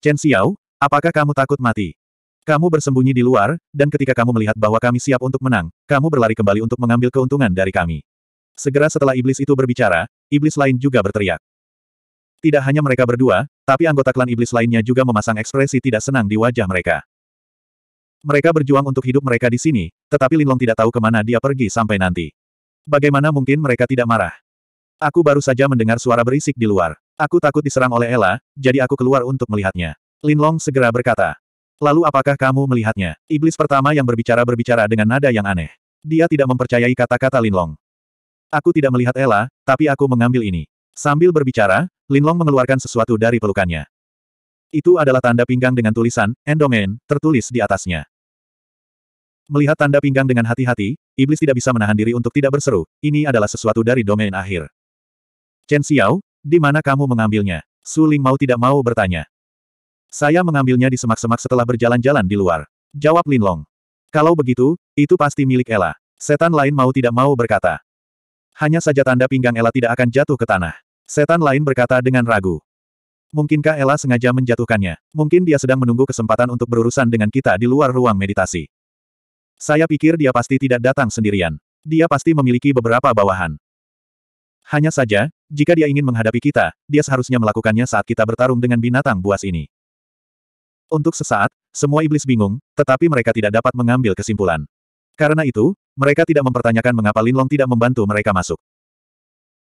Chen Xiao, apakah kamu takut mati? Kamu bersembunyi di luar, dan ketika kamu melihat bahwa kami siap untuk menang, kamu berlari kembali untuk mengambil keuntungan dari kami. Segera setelah iblis itu berbicara, iblis lain juga berteriak. Tidak hanya mereka berdua, tapi anggota klan iblis lainnya juga memasang ekspresi tidak senang di wajah mereka. Mereka berjuang untuk hidup mereka di sini, tetapi Linlong tidak tahu kemana dia pergi sampai nanti. Bagaimana mungkin mereka tidak marah? Aku baru saja mendengar suara berisik di luar. Aku takut diserang oleh Ella, jadi aku keluar untuk melihatnya. Linlong segera berkata. Lalu apakah kamu melihatnya? Iblis pertama yang berbicara berbicara dengan nada yang aneh. Dia tidak mempercayai kata-kata Linlong. Aku tidak melihat Ella, tapi aku mengambil ini. Sambil berbicara, Linlong mengeluarkan sesuatu dari pelukannya. Itu adalah tanda pinggang dengan tulisan, Endomain, tertulis di atasnya. Melihat tanda pinggang dengan hati-hati, iblis tidak bisa menahan diri untuk tidak berseru, ini adalah sesuatu dari domain akhir. Chen Xiao, di mana kamu mengambilnya? Su Ling mau tidak mau bertanya. Saya mengambilnya di semak-semak setelah berjalan-jalan di luar. Jawab Linlong. Kalau begitu, itu pasti milik Ella. Setan lain mau tidak mau berkata. Hanya saja tanda pinggang Ella tidak akan jatuh ke tanah. Setan lain berkata dengan ragu. Mungkinkah Ella sengaja menjatuhkannya? Mungkin dia sedang menunggu kesempatan untuk berurusan dengan kita di luar ruang meditasi. Saya pikir dia pasti tidak datang sendirian. Dia pasti memiliki beberapa bawahan. Hanya saja, jika dia ingin menghadapi kita, dia seharusnya melakukannya saat kita bertarung dengan binatang buas ini. Untuk sesaat, semua iblis bingung, tetapi mereka tidak dapat mengambil kesimpulan. Karena itu, mereka tidak mempertanyakan mengapa Linlong tidak membantu mereka masuk.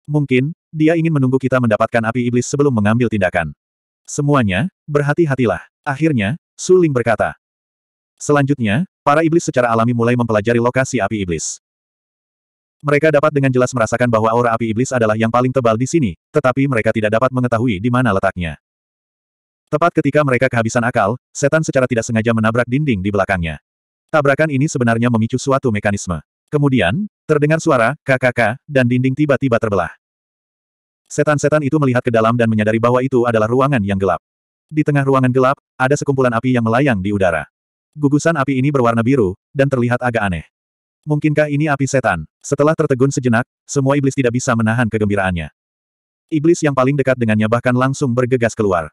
Mungkin, dia ingin menunggu kita mendapatkan api iblis sebelum mengambil tindakan. Semuanya, berhati-hatilah. Akhirnya, Suling berkata. Selanjutnya, para iblis secara alami mulai mempelajari lokasi api iblis. Mereka dapat dengan jelas merasakan bahwa aura api iblis adalah yang paling tebal di sini, tetapi mereka tidak dapat mengetahui di mana letaknya. Tepat ketika mereka kehabisan akal, setan secara tidak sengaja menabrak dinding di belakangnya. Tabrakan ini sebenarnya memicu suatu mekanisme. Kemudian, terdengar suara, kakak, dan dinding tiba-tiba terbelah. Setan-setan itu melihat ke dalam dan menyadari bahwa itu adalah ruangan yang gelap. Di tengah ruangan gelap, ada sekumpulan api yang melayang di udara. Gugusan api ini berwarna biru, dan terlihat agak aneh. Mungkinkah ini api setan? Setelah tertegun sejenak, semua iblis tidak bisa menahan kegembiraannya. Iblis yang paling dekat dengannya bahkan langsung bergegas keluar.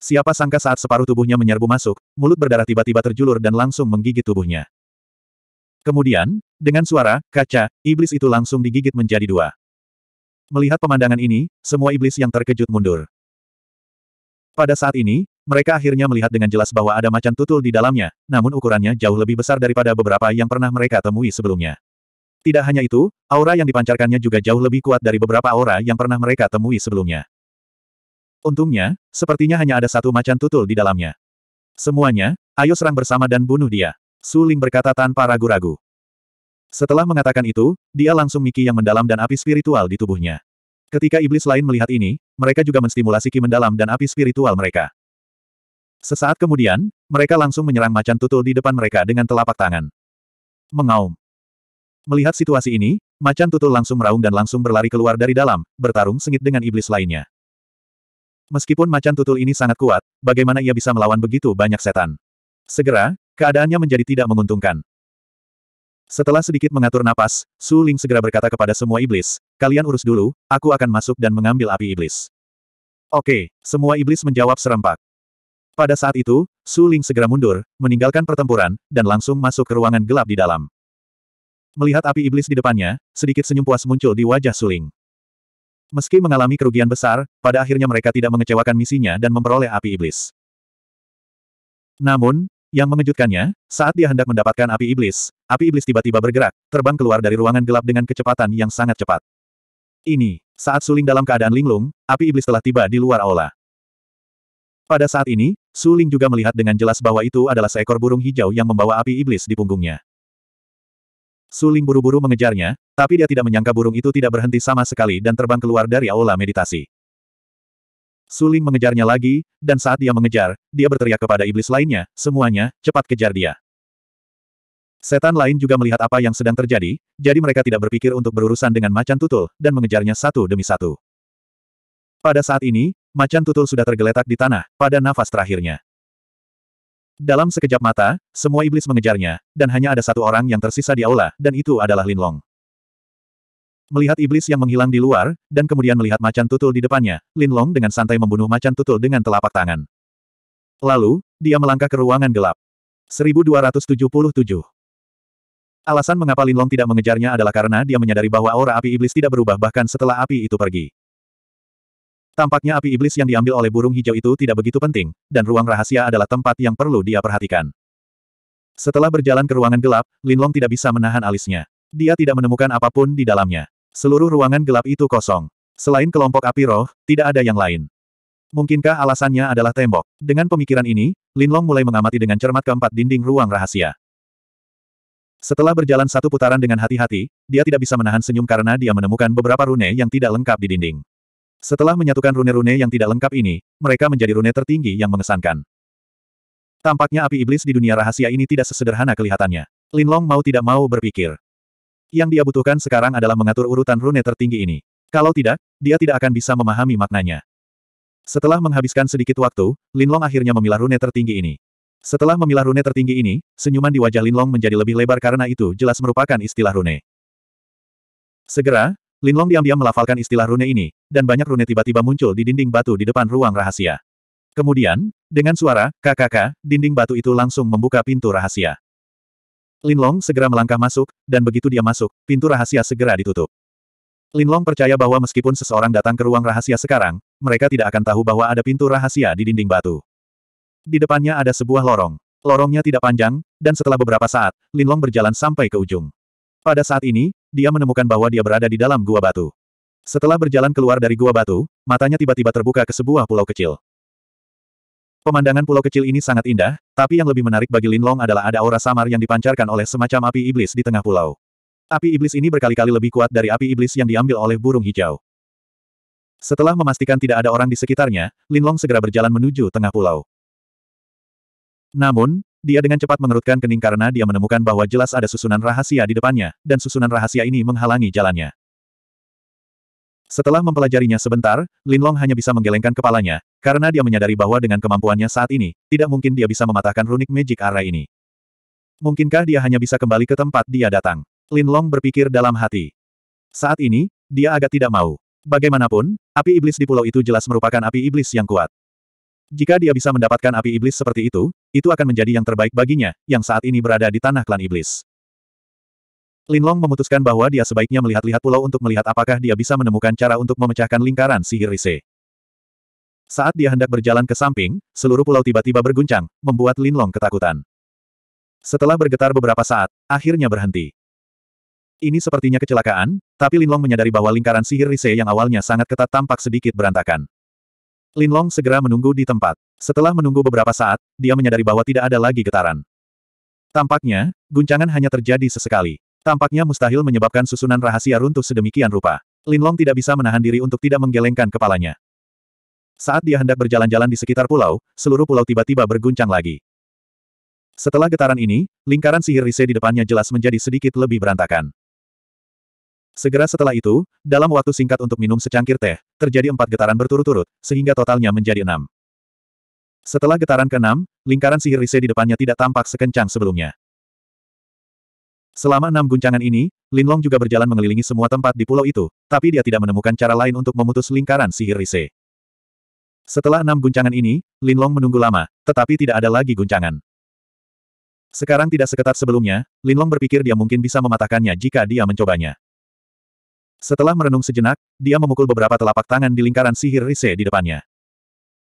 Siapa sangka saat separuh tubuhnya menyerbu masuk, mulut berdarah tiba-tiba terjulur dan langsung menggigit tubuhnya. Kemudian, dengan suara, kaca, iblis itu langsung digigit menjadi dua. Melihat pemandangan ini, semua iblis yang terkejut mundur. Pada saat ini, mereka akhirnya melihat dengan jelas bahwa ada macan tutul di dalamnya, namun ukurannya jauh lebih besar daripada beberapa yang pernah mereka temui sebelumnya. Tidak hanya itu, aura yang dipancarkannya juga jauh lebih kuat dari beberapa aura yang pernah mereka temui sebelumnya. Untungnya, sepertinya hanya ada satu macan tutul di dalamnya. Semuanya, ayo serang bersama dan bunuh dia. Suling berkata tanpa ragu-ragu. Setelah mengatakan itu, dia langsung Miki yang mendalam dan api spiritual di tubuhnya. Ketika iblis lain melihat ini, mereka juga menstimulasi Ki mendalam dan api spiritual mereka. Sesaat kemudian, mereka langsung menyerang macan tutul di depan mereka dengan telapak tangan. Mengaum. Melihat situasi ini, macan tutul langsung meraung dan langsung berlari keluar dari dalam, bertarung sengit dengan iblis lainnya. Meskipun macan tutul ini sangat kuat, bagaimana ia bisa melawan begitu banyak setan? Segera, keadaannya menjadi tidak menguntungkan. Setelah sedikit mengatur napas, Su Ling segera berkata kepada semua iblis, kalian urus dulu, aku akan masuk dan mengambil api iblis. Oke, semua iblis menjawab serempak. Pada saat itu, Su Ling segera mundur, meninggalkan pertempuran, dan langsung masuk ke ruangan gelap di dalam. Melihat api iblis di depannya, sedikit senyum puas muncul di wajah Su Ling. Meski mengalami kerugian besar, pada akhirnya mereka tidak mengecewakan misinya dan memperoleh api iblis. Namun, yang mengejutkannya, saat dia hendak mendapatkan api iblis, Api iblis tiba-tiba bergerak, terbang keluar dari ruangan gelap dengan kecepatan yang sangat cepat. Ini, saat Suling dalam keadaan linglung, api iblis telah tiba di luar aula. Pada saat ini, Suling juga melihat dengan jelas bahwa itu adalah seekor burung hijau yang membawa api iblis di punggungnya. Suling buru-buru mengejarnya, tapi dia tidak menyangka burung itu tidak berhenti sama sekali dan terbang keluar dari aula meditasi. Suling mengejarnya lagi, dan saat dia mengejar, dia berteriak kepada iblis lainnya, semuanya, cepat kejar dia. Setan lain juga melihat apa yang sedang terjadi, jadi mereka tidak berpikir untuk berurusan dengan macan tutul, dan mengejarnya satu demi satu. Pada saat ini, macan tutul sudah tergeletak di tanah, pada nafas terakhirnya. Dalam sekejap mata, semua iblis mengejarnya, dan hanya ada satu orang yang tersisa di aula, dan itu adalah Lin Long. Melihat iblis yang menghilang di luar, dan kemudian melihat macan tutul di depannya, Lin Long dengan santai membunuh macan tutul dengan telapak tangan. Lalu, dia melangkah ke ruangan gelap. 1277 Alasan mengapa Linlong tidak mengejarnya adalah karena dia menyadari bahwa aura api iblis tidak berubah bahkan setelah api itu pergi. Tampaknya api iblis yang diambil oleh burung hijau itu tidak begitu penting, dan ruang rahasia adalah tempat yang perlu dia perhatikan. Setelah berjalan ke ruangan gelap, Linlong tidak bisa menahan alisnya. Dia tidak menemukan apapun di dalamnya. Seluruh ruangan gelap itu kosong. Selain kelompok api roh, tidak ada yang lain. Mungkinkah alasannya adalah tembok? Dengan pemikiran ini, Linlong mulai mengamati dengan cermat keempat dinding ruang rahasia. Setelah berjalan satu putaran dengan hati-hati, dia tidak bisa menahan senyum karena dia menemukan beberapa rune yang tidak lengkap di dinding. Setelah menyatukan rune-rune yang tidak lengkap ini, mereka menjadi rune tertinggi yang mengesankan. Tampaknya api iblis di dunia rahasia ini tidak sesederhana kelihatannya. Linlong mau tidak mau berpikir. Yang dia butuhkan sekarang adalah mengatur urutan rune tertinggi ini. Kalau tidak, dia tidak akan bisa memahami maknanya. Setelah menghabiskan sedikit waktu, Linlong akhirnya memilah rune tertinggi ini. Setelah memilah rune tertinggi ini, senyuman di wajah Linlong menjadi lebih lebar karena itu jelas merupakan istilah rune. Segera, Linlong diam-diam melafalkan istilah rune ini, dan banyak rune tiba-tiba muncul di dinding batu di depan ruang rahasia. Kemudian, dengan suara, KKK, dinding batu itu langsung membuka pintu rahasia. Linlong segera melangkah masuk, dan begitu dia masuk, pintu rahasia segera ditutup. Linlong percaya bahwa meskipun seseorang datang ke ruang rahasia sekarang, mereka tidak akan tahu bahwa ada pintu rahasia di dinding batu. Di depannya ada sebuah lorong. Lorongnya tidak panjang, dan setelah beberapa saat, Linlong berjalan sampai ke ujung. Pada saat ini, dia menemukan bahwa dia berada di dalam gua batu. Setelah berjalan keluar dari gua batu, matanya tiba-tiba terbuka ke sebuah pulau kecil. Pemandangan pulau kecil ini sangat indah, tapi yang lebih menarik bagi Linlong adalah ada aura samar yang dipancarkan oleh semacam api iblis di tengah pulau. Api iblis ini berkali-kali lebih kuat dari api iblis yang diambil oleh burung hijau. Setelah memastikan tidak ada orang di sekitarnya, Linlong segera berjalan menuju tengah pulau. Namun, dia dengan cepat mengerutkan kening karena dia menemukan bahwa jelas ada susunan rahasia di depannya, dan susunan rahasia ini menghalangi jalannya. Setelah mempelajarinya sebentar, Linlong hanya bisa menggelengkan kepalanya, karena dia menyadari bahwa dengan kemampuannya saat ini, tidak mungkin dia bisa mematahkan runik magic array ini. Mungkinkah dia hanya bisa kembali ke tempat dia datang? Linlong berpikir dalam hati. Saat ini, dia agak tidak mau. Bagaimanapun, api iblis di pulau itu jelas merupakan api iblis yang kuat. Jika dia bisa mendapatkan api iblis seperti itu, itu akan menjadi yang terbaik baginya, yang saat ini berada di tanah klan iblis. Linlong memutuskan bahwa dia sebaiknya melihat-lihat pulau untuk melihat apakah dia bisa menemukan cara untuk memecahkan lingkaran sihir Rise. Saat dia hendak berjalan ke samping, seluruh pulau tiba-tiba berguncang, membuat Linlong ketakutan. Setelah bergetar beberapa saat, akhirnya berhenti. Ini sepertinya kecelakaan, tapi Linlong menyadari bahwa lingkaran sihir Rise yang awalnya sangat ketat tampak sedikit berantakan. Linlong segera menunggu di tempat. Setelah menunggu beberapa saat, dia menyadari bahwa tidak ada lagi getaran. Tampaknya, guncangan hanya terjadi sesekali. Tampaknya mustahil menyebabkan susunan rahasia runtuh sedemikian rupa. Linlong tidak bisa menahan diri untuk tidak menggelengkan kepalanya. Saat dia hendak berjalan-jalan di sekitar pulau, seluruh pulau tiba-tiba berguncang lagi. Setelah getaran ini, lingkaran sihir Rise di depannya jelas menjadi sedikit lebih berantakan. Segera setelah itu, dalam waktu singkat untuk minum secangkir teh, terjadi empat getaran berturut-turut, sehingga totalnya menjadi enam. Setelah getaran keenam, lingkaran sihir Rise di depannya tidak tampak sekencang sebelumnya. Selama enam guncangan ini, Linlong juga berjalan mengelilingi semua tempat di pulau itu, tapi dia tidak menemukan cara lain untuk memutus lingkaran sihir Rise. Setelah enam guncangan ini, Linlong menunggu lama, tetapi tidak ada lagi guncangan. Sekarang tidak seketat sebelumnya, Linlong berpikir dia mungkin bisa mematahkannya jika dia mencobanya. Setelah merenung sejenak, dia memukul beberapa telapak tangan di lingkaran sihir Rise di depannya.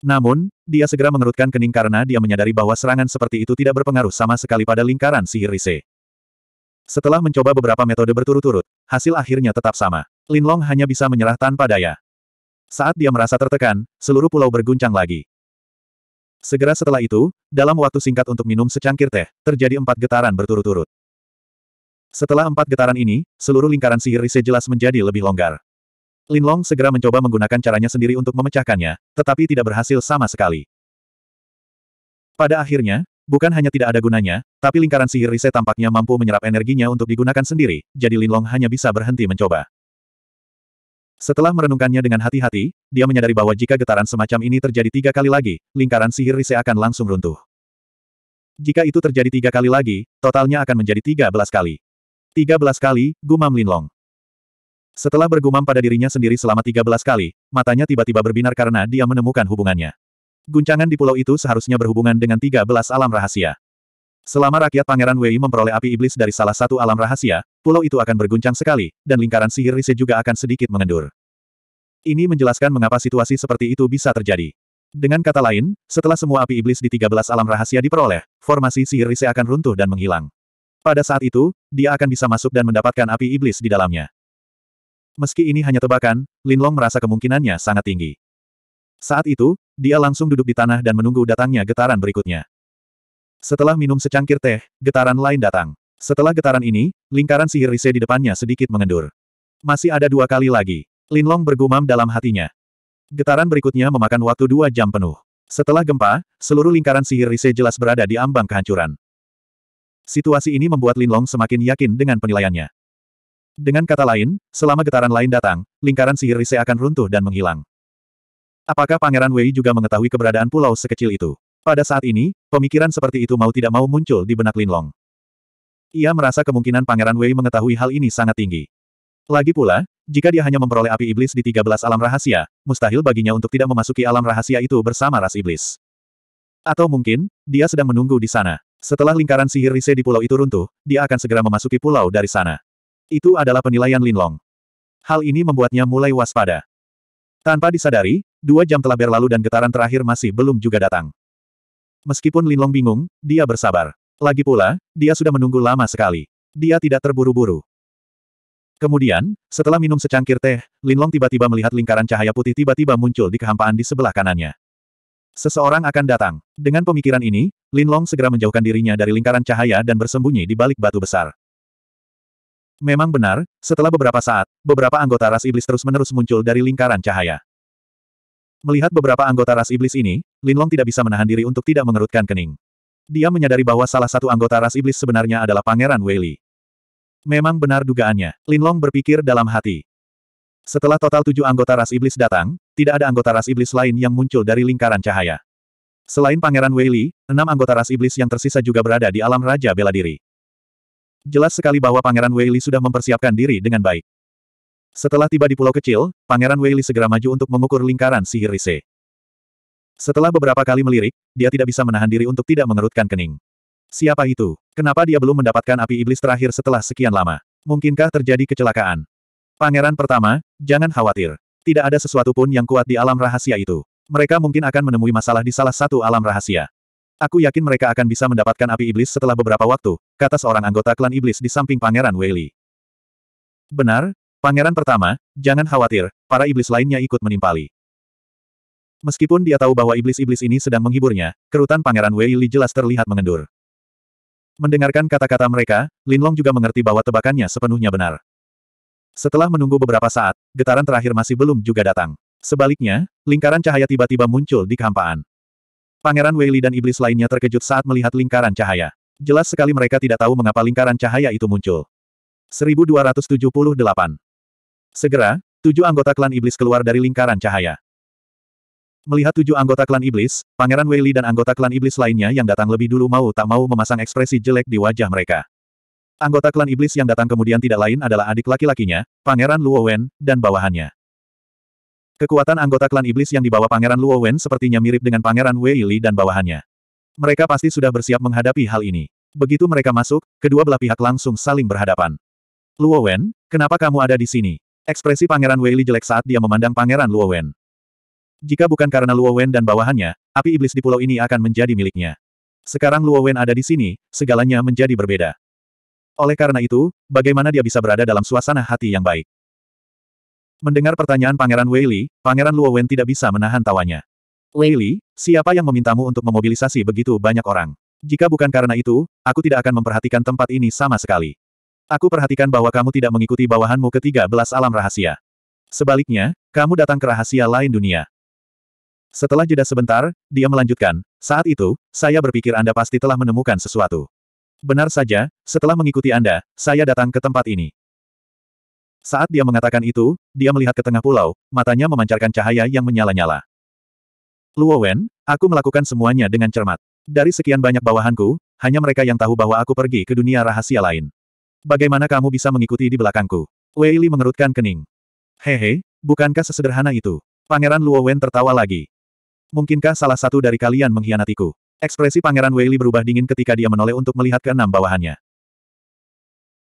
Namun, dia segera mengerutkan kening karena dia menyadari bahwa serangan seperti itu tidak berpengaruh sama sekali pada lingkaran sihir Rise. Setelah mencoba beberapa metode berturut-turut, hasil akhirnya tetap sama. Linlong hanya bisa menyerah tanpa daya. Saat dia merasa tertekan, seluruh pulau berguncang lagi. Segera setelah itu, dalam waktu singkat untuk minum secangkir teh, terjadi empat getaran berturut-turut. Setelah empat getaran ini, seluruh lingkaran sihir Rise jelas menjadi lebih longgar. Linlong segera mencoba menggunakan caranya sendiri untuk memecahkannya, tetapi tidak berhasil sama sekali. Pada akhirnya, bukan hanya tidak ada gunanya, tapi lingkaran sihir Rise tampaknya mampu menyerap energinya untuk digunakan sendiri, jadi Linlong hanya bisa berhenti mencoba. Setelah merenungkannya dengan hati-hati, dia menyadari bahwa jika getaran semacam ini terjadi tiga kali lagi, lingkaran sihir Rise akan langsung runtuh. Jika itu terjadi tiga kali lagi, totalnya akan menjadi tiga belas kali tiga belas kali, gumam Linlong. Setelah bergumam pada dirinya sendiri selama tiga belas kali, matanya tiba-tiba berbinar karena dia menemukan hubungannya. Guncangan di pulau itu seharusnya berhubungan dengan tiga belas alam rahasia. Selama rakyat Pangeran Wei memperoleh api iblis dari salah satu alam rahasia, pulau itu akan berguncang sekali, dan lingkaran sihir Rise juga akan sedikit mengendur. Ini menjelaskan mengapa situasi seperti itu bisa terjadi. Dengan kata lain, setelah semua api iblis di tiga belas alam rahasia diperoleh, formasi sihir Rise akan runtuh dan menghilang. Pada saat itu, dia akan bisa masuk dan mendapatkan api iblis di dalamnya. Meski ini hanya tebakan, Linlong merasa kemungkinannya sangat tinggi. Saat itu, dia langsung duduk di tanah dan menunggu datangnya getaran berikutnya. Setelah minum secangkir teh, getaran lain datang. Setelah getaran ini, lingkaran sihir Rise di depannya sedikit mengendur. Masih ada dua kali lagi. Linlong bergumam dalam hatinya. Getaran berikutnya memakan waktu dua jam penuh. Setelah gempa, seluruh lingkaran sihir Rise jelas berada di ambang kehancuran. Situasi ini membuat Lin Long semakin yakin dengan penilaiannya. Dengan kata lain, selama getaran lain datang, lingkaran sihir Rise akan runtuh dan menghilang. Apakah Pangeran Wei juga mengetahui keberadaan pulau sekecil itu? Pada saat ini, pemikiran seperti itu mau tidak mau muncul di benak Lin Long. Ia merasa kemungkinan Pangeran Wei mengetahui hal ini sangat tinggi. Lagi pula, jika dia hanya memperoleh api iblis di 13 alam rahasia, mustahil baginya untuk tidak memasuki alam rahasia itu bersama ras iblis. Atau mungkin, dia sedang menunggu di sana. Setelah lingkaran sihir Rise di pulau itu runtuh, dia akan segera memasuki pulau dari sana. Itu adalah penilaian Linlong. Hal ini membuatnya mulai waspada. Tanpa disadari, dua jam telah berlalu dan getaran terakhir masih belum juga datang. Meskipun Linlong bingung, dia bersabar. Lagi pula, dia sudah menunggu lama sekali. Dia tidak terburu-buru. Kemudian, setelah minum secangkir teh, Linlong tiba-tiba melihat lingkaran cahaya putih tiba-tiba muncul di kehampaan di sebelah kanannya. Seseorang akan datang. Dengan pemikiran ini, Lin Long segera menjauhkan dirinya dari lingkaran cahaya dan bersembunyi di balik batu besar. Memang benar, setelah beberapa saat, beberapa anggota ras iblis terus-menerus muncul dari lingkaran cahaya. Melihat beberapa anggota ras iblis ini, Lin Long tidak bisa menahan diri untuk tidak mengerutkan kening. Dia menyadari bahwa salah satu anggota ras iblis sebenarnya adalah Pangeran Weili. Memang benar dugaannya, Lin Long berpikir dalam hati. Setelah total tujuh anggota ras iblis datang, tidak ada anggota ras iblis lain yang muncul dari lingkaran cahaya. Selain Pangeran Weili, enam anggota ras iblis yang tersisa juga berada di alam Raja Bela Diri. Jelas sekali bahwa Pangeran Weili sudah mempersiapkan diri dengan baik. Setelah tiba di pulau kecil, Pangeran Weili segera maju untuk mengukur lingkaran sihir Rise. Setelah beberapa kali melirik, dia tidak bisa menahan diri untuk tidak mengerutkan kening. Siapa itu? Kenapa dia belum mendapatkan api iblis terakhir setelah sekian lama? Mungkinkah terjadi kecelakaan? Pangeran pertama, jangan khawatir. Tidak ada sesuatu pun yang kuat di alam rahasia itu. Mereka mungkin akan menemui masalah di salah satu alam rahasia. Aku yakin mereka akan bisa mendapatkan api iblis setelah beberapa waktu, kata seorang anggota klan iblis di samping Pangeran Weili. Benar, Pangeran pertama, jangan khawatir, para iblis lainnya ikut menimpali. Meskipun dia tahu bahwa iblis-iblis ini sedang menghiburnya, kerutan Pangeran Weili jelas terlihat mengendur. Mendengarkan kata-kata mereka, Linlong juga mengerti bahwa tebakannya sepenuhnya benar. Setelah menunggu beberapa saat, getaran terakhir masih belum juga datang. Sebaliknya, lingkaran cahaya tiba-tiba muncul di kehampaan. Pangeran Weili dan iblis lainnya terkejut saat melihat lingkaran cahaya. Jelas sekali mereka tidak tahu mengapa lingkaran cahaya itu muncul. 1278. Segera, tujuh anggota klan iblis keluar dari lingkaran cahaya. Melihat tujuh anggota klan iblis, Pangeran Weili dan anggota klan iblis lainnya yang datang lebih dulu mau tak mau memasang ekspresi jelek di wajah mereka. Anggota klan iblis yang datang kemudian tidak lain adalah adik laki-lakinya, Pangeran Luo Wen, dan bawahannya. Kekuatan anggota klan iblis yang dibawa Pangeran Luo Wen sepertinya mirip dengan Pangeran Wei Li dan bawahannya. Mereka pasti sudah bersiap menghadapi hal ini. Begitu mereka masuk, kedua belah pihak langsung saling berhadapan. Luo Wen, kenapa kamu ada di sini? Ekspresi Pangeran Wei Li jelek saat dia memandang Pangeran Luo Wen. Jika bukan karena Luo Wen dan bawahannya, api iblis di pulau ini akan menjadi miliknya. Sekarang Luo Wen ada di sini, segalanya menjadi berbeda. Oleh karena itu, bagaimana dia bisa berada dalam suasana hati yang baik? Mendengar pertanyaan Pangeran Wei Li, Pangeran Luo Wen tidak bisa menahan tawanya. Wei Li, siapa yang memintamu untuk memobilisasi begitu banyak orang? Jika bukan karena itu, aku tidak akan memperhatikan tempat ini sama sekali. Aku perhatikan bahwa kamu tidak mengikuti bawahanmu ketiga belas alam rahasia. Sebaliknya, kamu datang ke rahasia lain dunia. Setelah jeda sebentar, dia melanjutkan, saat itu, saya berpikir Anda pasti telah menemukan sesuatu. Benar saja, setelah mengikuti Anda, saya datang ke tempat ini. Saat dia mengatakan itu, dia melihat ke tengah pulau, matanya memancarkan cahaya yang menyala-nyala. Luo Wen, aku melakukan semuanya dengan cermat. Dari sekian banyak bawahanku, hanya mereka yang tahu bahwa aku pergi ke dunia rahasia lain. Bagaimana kamu bisa mengikuti di belakangku? Wei Li mengerutkan kening. Hehe, bukankah sesederhana itu? Pangeran Luo Wen tertawa lagi. Mungkinkah salah satu dari kalian mengkhianatiku? Ekspresi Pangeran Weili berubah dingin ketika dia menoleh untuk melihat ke enam bawahannya.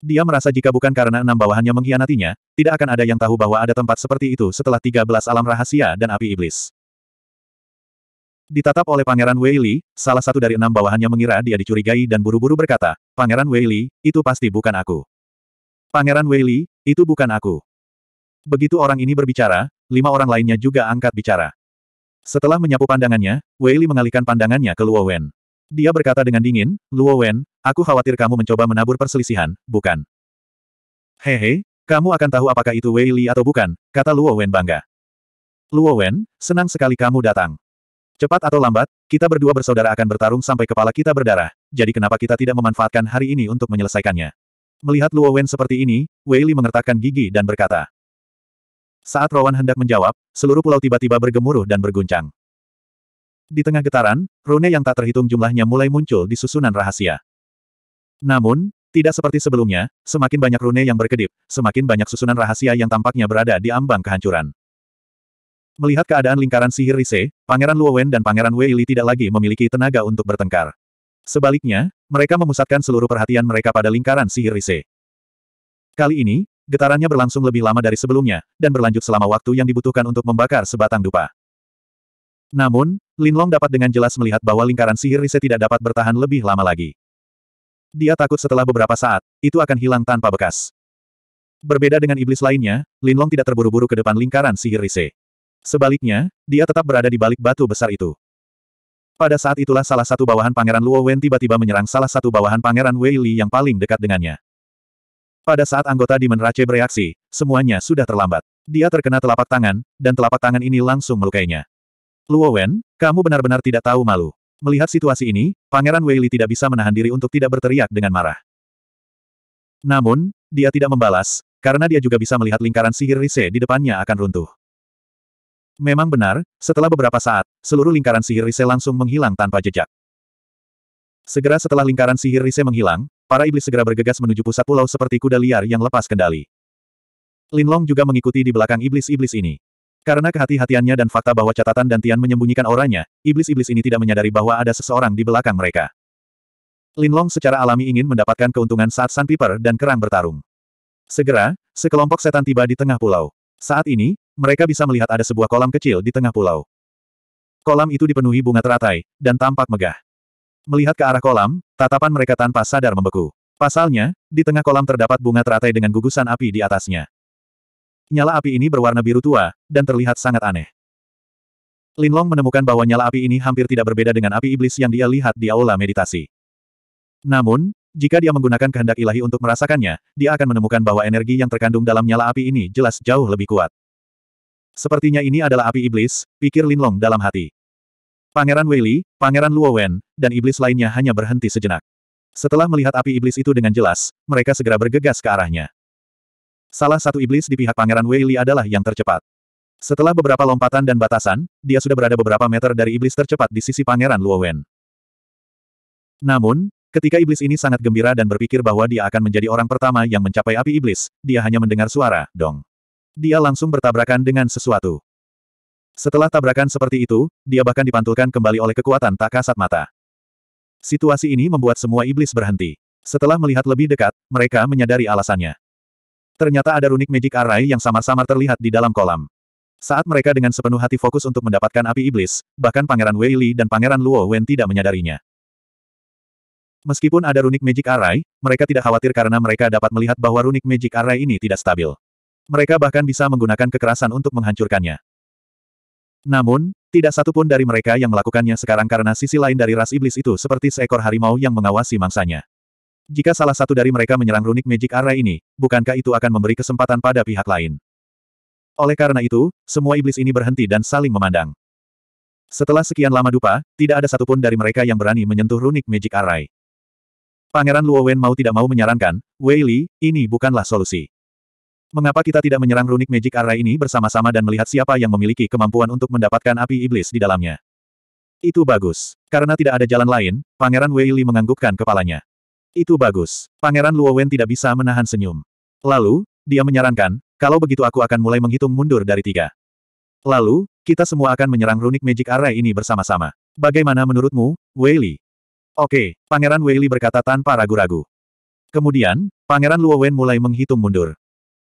Dia merasa jika bukan karena enam bawahannya mengkhianatinya, tidak akan ada yang tahu bahwa ada tempat seperti itu setelah 13 alam rahasia dan api iblis. Ditatap oleh Pangeran Weili, salah satu dari enam bawahannya mengira dia dicurigai dan buru-buru berkata, Pangeran Weili, itu pasti bukan aku. Pangeran Weili, itu bukan aku. Begitu orang ini berbicara, lima orang lainnya juga angkat bicara. Setelah menyapu pandangannya, Wei Li mengalihkan pandangannya ke Luo Wen. Dia berkata dengan dingin, Luo Wen, aku khawatir kamu mencoba menabur perselisihan, bukan? Hehe, kamu akan tahu apakah itu Wei Li atau bukan, kata Luo Wen bangga. Luo Wen, senang sekali kamu datang. Cepat atau lambat, kita berdua bersaudara akan bertarung sampai kepala kita berdarah, jadi kenapa kita tidak memanfaatkan hari ini untuk menyelesaikannya? Melihat Luo Wen seperti ini, Wei Li mengertakkan gigi dan berkata, saat Rowan hendak menjawab, seluruh pulau tiba-tiba bergemuruh dan berguncang. Di tengah getaran, rune yang tak terhitung jumlahnya mulai muncul di susunan rahasia. Namun, tidak seperti sebelumnya, semakin banyak rune yang berkedip, semakin banyak susunan rahasia yang tampaknya berada di ambang kehancuran. Melihat keadaan lingkaran sihir Rise, Pangeran Luowen dan Pangeran Wei Li tidak lagi memiliki tenaga untuk bertengkar. Sebaliknya, mereka memusatkan seluruh perhatian mereka pada lingkaran sihir Rise. Kali ini, Getarannya berlangsung lebih lama dari sebelumnya, dan berlanjut selama waktu yang dibutuhkan untuk membakar sebatang dupa. Namun, Linlong dapat dengan jelas melihat bahwa lingkaran sihir Rise tidak dapat bertahan lebih lama lagi. Dia takut setelah beberapa saat, itu akan hilang tanpa bekas. Berbeda dengan iblis lainnya, Linlong tidak terburu-buru ke depan lingkaran sihir Rise. Sebaliknya, dia tetap berada di balik batu besar itu. Pada saat itulah salah satu bawahan Pangeran Luo Wen tiba-tiba menyerang salah satu bawahan Pangeran Wei Li yang paling dekat dengannya. Pada saat anggota di Rache bereaksi, semuanya sudah terlambat. Dia terkena telapak tangan, dan telapak tangan ini langsung melukainya. Luo Wen, kamu benar-benar tidak tahu malu. Melihat situasi ini, Pangeran Wei Li tidak bisa menahan diri untuk tidak berteriak dengan marah. Namun, dia tidak membalas, karena dia juga bisa melihat lingkaran sihir Rise di depannya akan runtuh. Memang benar, setelah beberapa saat, seluruh lingkaran sihir Rise langsung menghilang tanpa jejak. Segera setelah lingkaran sihir Rise menghilang, Para iblis segera bergegas menuju pusat pulau seperti kuda liar yang lepas kendali. Linlong juga mengikuti di belakang iblis-iblis ini. Karena kehati-hatiannya dan fakta bahwa catatan dan Tian menyembunyikan auranya, iblis-iblis ini tidak menyadari bahwa ada seseorang di belakang mereka. Linlong secara alami ingin mendapatkan keuntungan saat Sun Piper dan Kerang bertarung. Segera, sekelompok setan tiba di tengah pulau. Saat ini, mereka bisa melihat ada sebuah kolam kecil di tengah pulau. Kolam itu dipenuhi bunga teratai, dan tampak megah. Melihat ke arah kolam, tatapan mereka tanpa sadar membeku. Pasalnya, di tengah kolam terdapat bunga teratai dengan gugusan api di atasnya. Nyala api ini berwarna biru tua, dan terlihat sangat aneh. Linlong menemukan bahwa nyala api ini hampir tidak berbeda dengan api iblis yang dia lihat di aula meditasi. Namun, jika dia menggunakan kehendak ilahi untuk merasakannya, dia akan menemukan bahwa energi yang terkandung dalam nyala api ini jelas jauh lebih kuat. Sepertinya ini adalah api iblis, pikir Linlong dalam hati. Pangeran Weili, Pangeran Luowen, dan iblis lainnya hanya berhenti sejenak. Setelah melihat api iblis itu dengan jelas, mereka segera bergegas ke arahnya. Salah satu iblis di pihak Pangeran Weili adalah yang tercepat. Setelah beberapa lompatan dan batasan, dia sudah berada beberapa meter dari iblis tercepat di sisi Pangeran Luowen. Namun, ketika iblis ini sangat gembira dan berpikir bahwa dia akan menjadi orang pertama yang mencapai api iblis, dia hanya mendengar suara, dong. Dia langsung bertabrakan dengan sesuatu. Setelah tabrakan seperti itu, dia bahkan dipantulkan kembali oleh kekuatan tak kasat mata. Situasi ini membuat semua iblis berhenti. Setelah melihat lebih dekat, mereka menyadari alasannya. Ternyata ada runik magic array yang samar-samar terlihat di dalam kolam. Saat mereka dengan sepenuh hati fokus untuk mendapatkan api iblis, bahkan Pangeran Wei Li dan Pangeran Luo Wen tidak menyadarinya. Meskipun ada runik magic array, mereka tidak khawatir karena mereka dapat melihat bahwa runik magic array ini tidak stabil. Mereka bahkan bisa menggunakan kekerasan untuk menghancurkannya. Namun, tidak satupun dari mereka yang melakukannya sekarang karena sisi lain dari ras iblis itu seperti seekor harimau yang mengawasi mangsanya. Jika salah satu dari mereka menyerang runik magic array ini, bukankah itu akan memberi kesempatan pada pihak lain? Oleh karena itu, semua iblis ini berhenti dan saling memandang. Setelah sekian lama dupa, tidak ada satupun dari mereka yang berani menyentuh runik magic array. Pangeran Luowen mau tidak mau menyarankan, Wei Li, ini bukanlah solusi. Mengapa kita tidak menyerang runik magic array ini bersama-sama dan melihat siapa yang memiliki kemampuan untuk mendapatkan api iblis di dalamnya? Itu bagus. Karena tidak ada jalan lain, Pangeran Wei Li menganggukkan kepalanya. Itu bagus. Pangeran Luo Wen tidak bisa menahan senyum. Lalu, dia menyarankan, kalau begitu aku akan mulai menghitung mundur dari tiga. Lalu, kita semua akan menyerang runik magic array ini bersama-sama. Bagaimana menurutmu, Wei Li? Oke, Pangeran Wei Li berkata tanpa ragu-ragu. Kemudian, Pangeran Luo Wen mulai menghitung mundur.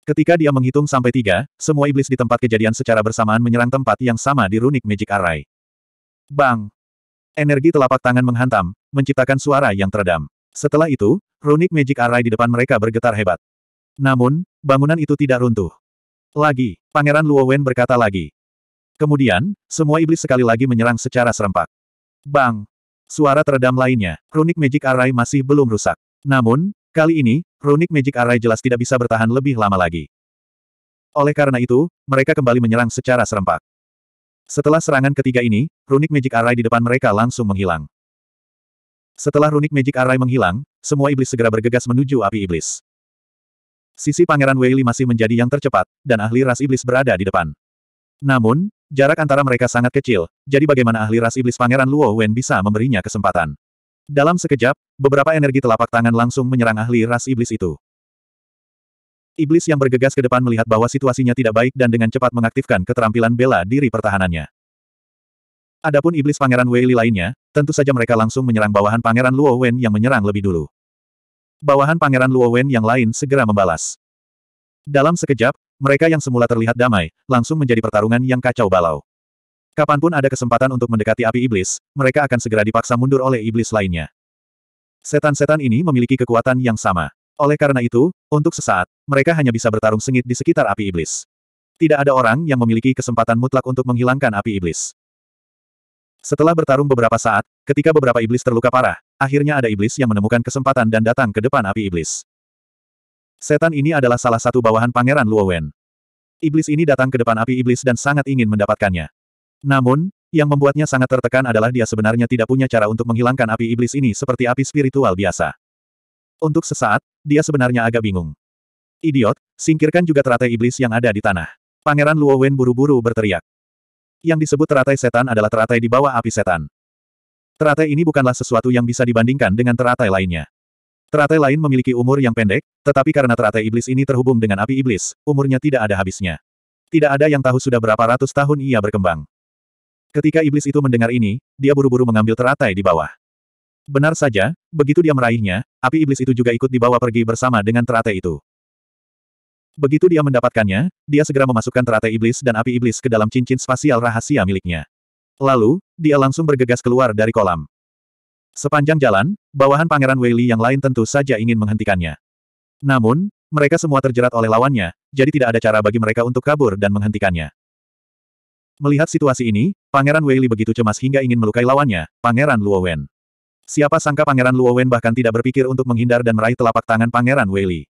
Ketika dia menghitung sampai tiga, semua iblis di tempat kejadian secara bersamaan menyerang tempat yang sama di runik Magic Array. Bang! Energi telapak tangan menghantam, menciptakan suara yang teredam. Setelah itu, runik Magic Array di depan mereka bergetar hebat. Namun, bangunan itu tidak runtuh. Lagi, Pangeran Luo Wen berkata lagi. Kemudian, semua iblis sekali lagi menyerang secara serempak. Bang! Suara teredam lainnya, runik Magic Array masih belum rusak. Namun, Kali ini, Runik Magic Array jelas tidak bisa bertahan lebih lama lagi. Oleh karena itu, mereka kembali menyerang secara serempak. Setelah serangan ketiga ini, Runik Magic Array di depan mereka langsung menghilang. Setelah Runik Magic Array menghilang, semua iblis segera bergegas menuju api iblis. Sisi Pangeran Weili masih menjadi yang tercepat, dan ahli ras iblis berada di depan. Namun, jarak antara mereka sangat kecil, jadi bagaimana ahli ras iblis Pangeran Luo Wen bisa memberinya kesempatan? Dalam sekejap, beberapa energi telapak tangan langsung menyerang ahli ras iblis itu. Iblis yang bergegas ke depan melihat bahwa situasinya tidak baik dan dengan cepat mengaktifkan keterampilan bela diri pertahanannya. Adapun iblis Pangeran Wei Li lainnya, tentu saja mereka langsung menyerang bawahan Pangeran Luo Wen yang menyerang lebih dulu. Bawahan Pangeran Luo Wen yang lain segera membalas. Dalam sekejap, mereka yang semula terlihat damai, langsung menjadi pertarungan yang kacau balau. Kapanpun ada kesempatan untuk mendekati api iblis, mereka akan segera dipaksa mundur oleh iblis lainnya. Setan-setan ini memiliki kekuatan yang sama. Oleh karena itu, untuk sesaat, mereka hanya bisa bertarung sengit di sekitar api iblis. Tidak ada orang yang memiliki kesempatan mutlak untuk menghilangkan api iblis. Setelah bertarung beberapa saat, ketika beberapa iblis terluka parah, akhirnya ada iblis yang menemukan kesempatan dan datang ke depan api iblis. Setan ini adalah salah satu bawahan pangeran Luowen. Iblis ini datang ke depan api iblis dan sangat ingin mendapatkannya. Namun, yang membuatnya sangat tertekan adalah dia sebenarnya tidak punya cara untuk menghilangkan api iblis ini seperti api spiritual biasa. Untuk sesaat, dia sebenarnya agak bingung. Idiot, singkirkan juga teratai iblis yang ada di tanah. Pangeran Luo Wen buru-buru berteriak. Yang disebut teratai setan adalah teratai di bawah api setan. Teratai ini bukanlah sesuatu yang bisa dibandingkan dengan teratai lainnya. Teratai lain memiliki umur yang pendek, tetapi karena teratai iblis ini terhubung dengan api iblis, umurnya tidak ada habisnya. Tidak ada yang tahu sudah berapa ratus tahun ia berkembang. Ketika iblis itu mendengar ini, dia buru-buru mengambil teratai di bawah. Benar saja, begitu dia meraihnya, api iblis itu juga ikut dibawa pergi bersama dengan teratai itu. Begitu dia mendapatkannya, dia segera memasukkan teratai iblis dan api iblis ke dalam cincin spasial rahasia miliknya. Lalu, dia langsung bergegas keluar dari kolam. Sepanjang jalan, bawahan Pangeran Weili yang lain tentu saja ingin menghentikannya. Namun, mereka semua terjerat oleh lawannya, jadi tidak ada cara bagi mereka untuk kabur dan menghentikannya. Melihat situasi ini, Pangeran Weili begitu cemas hingga ingin melukai lawannya, Pangeran Luo Wen. Siapa sangka Pangeran Luo Wen bahkan tidak berpikir untuk menghindar dan meraih telapak tangan Pangeran Weili.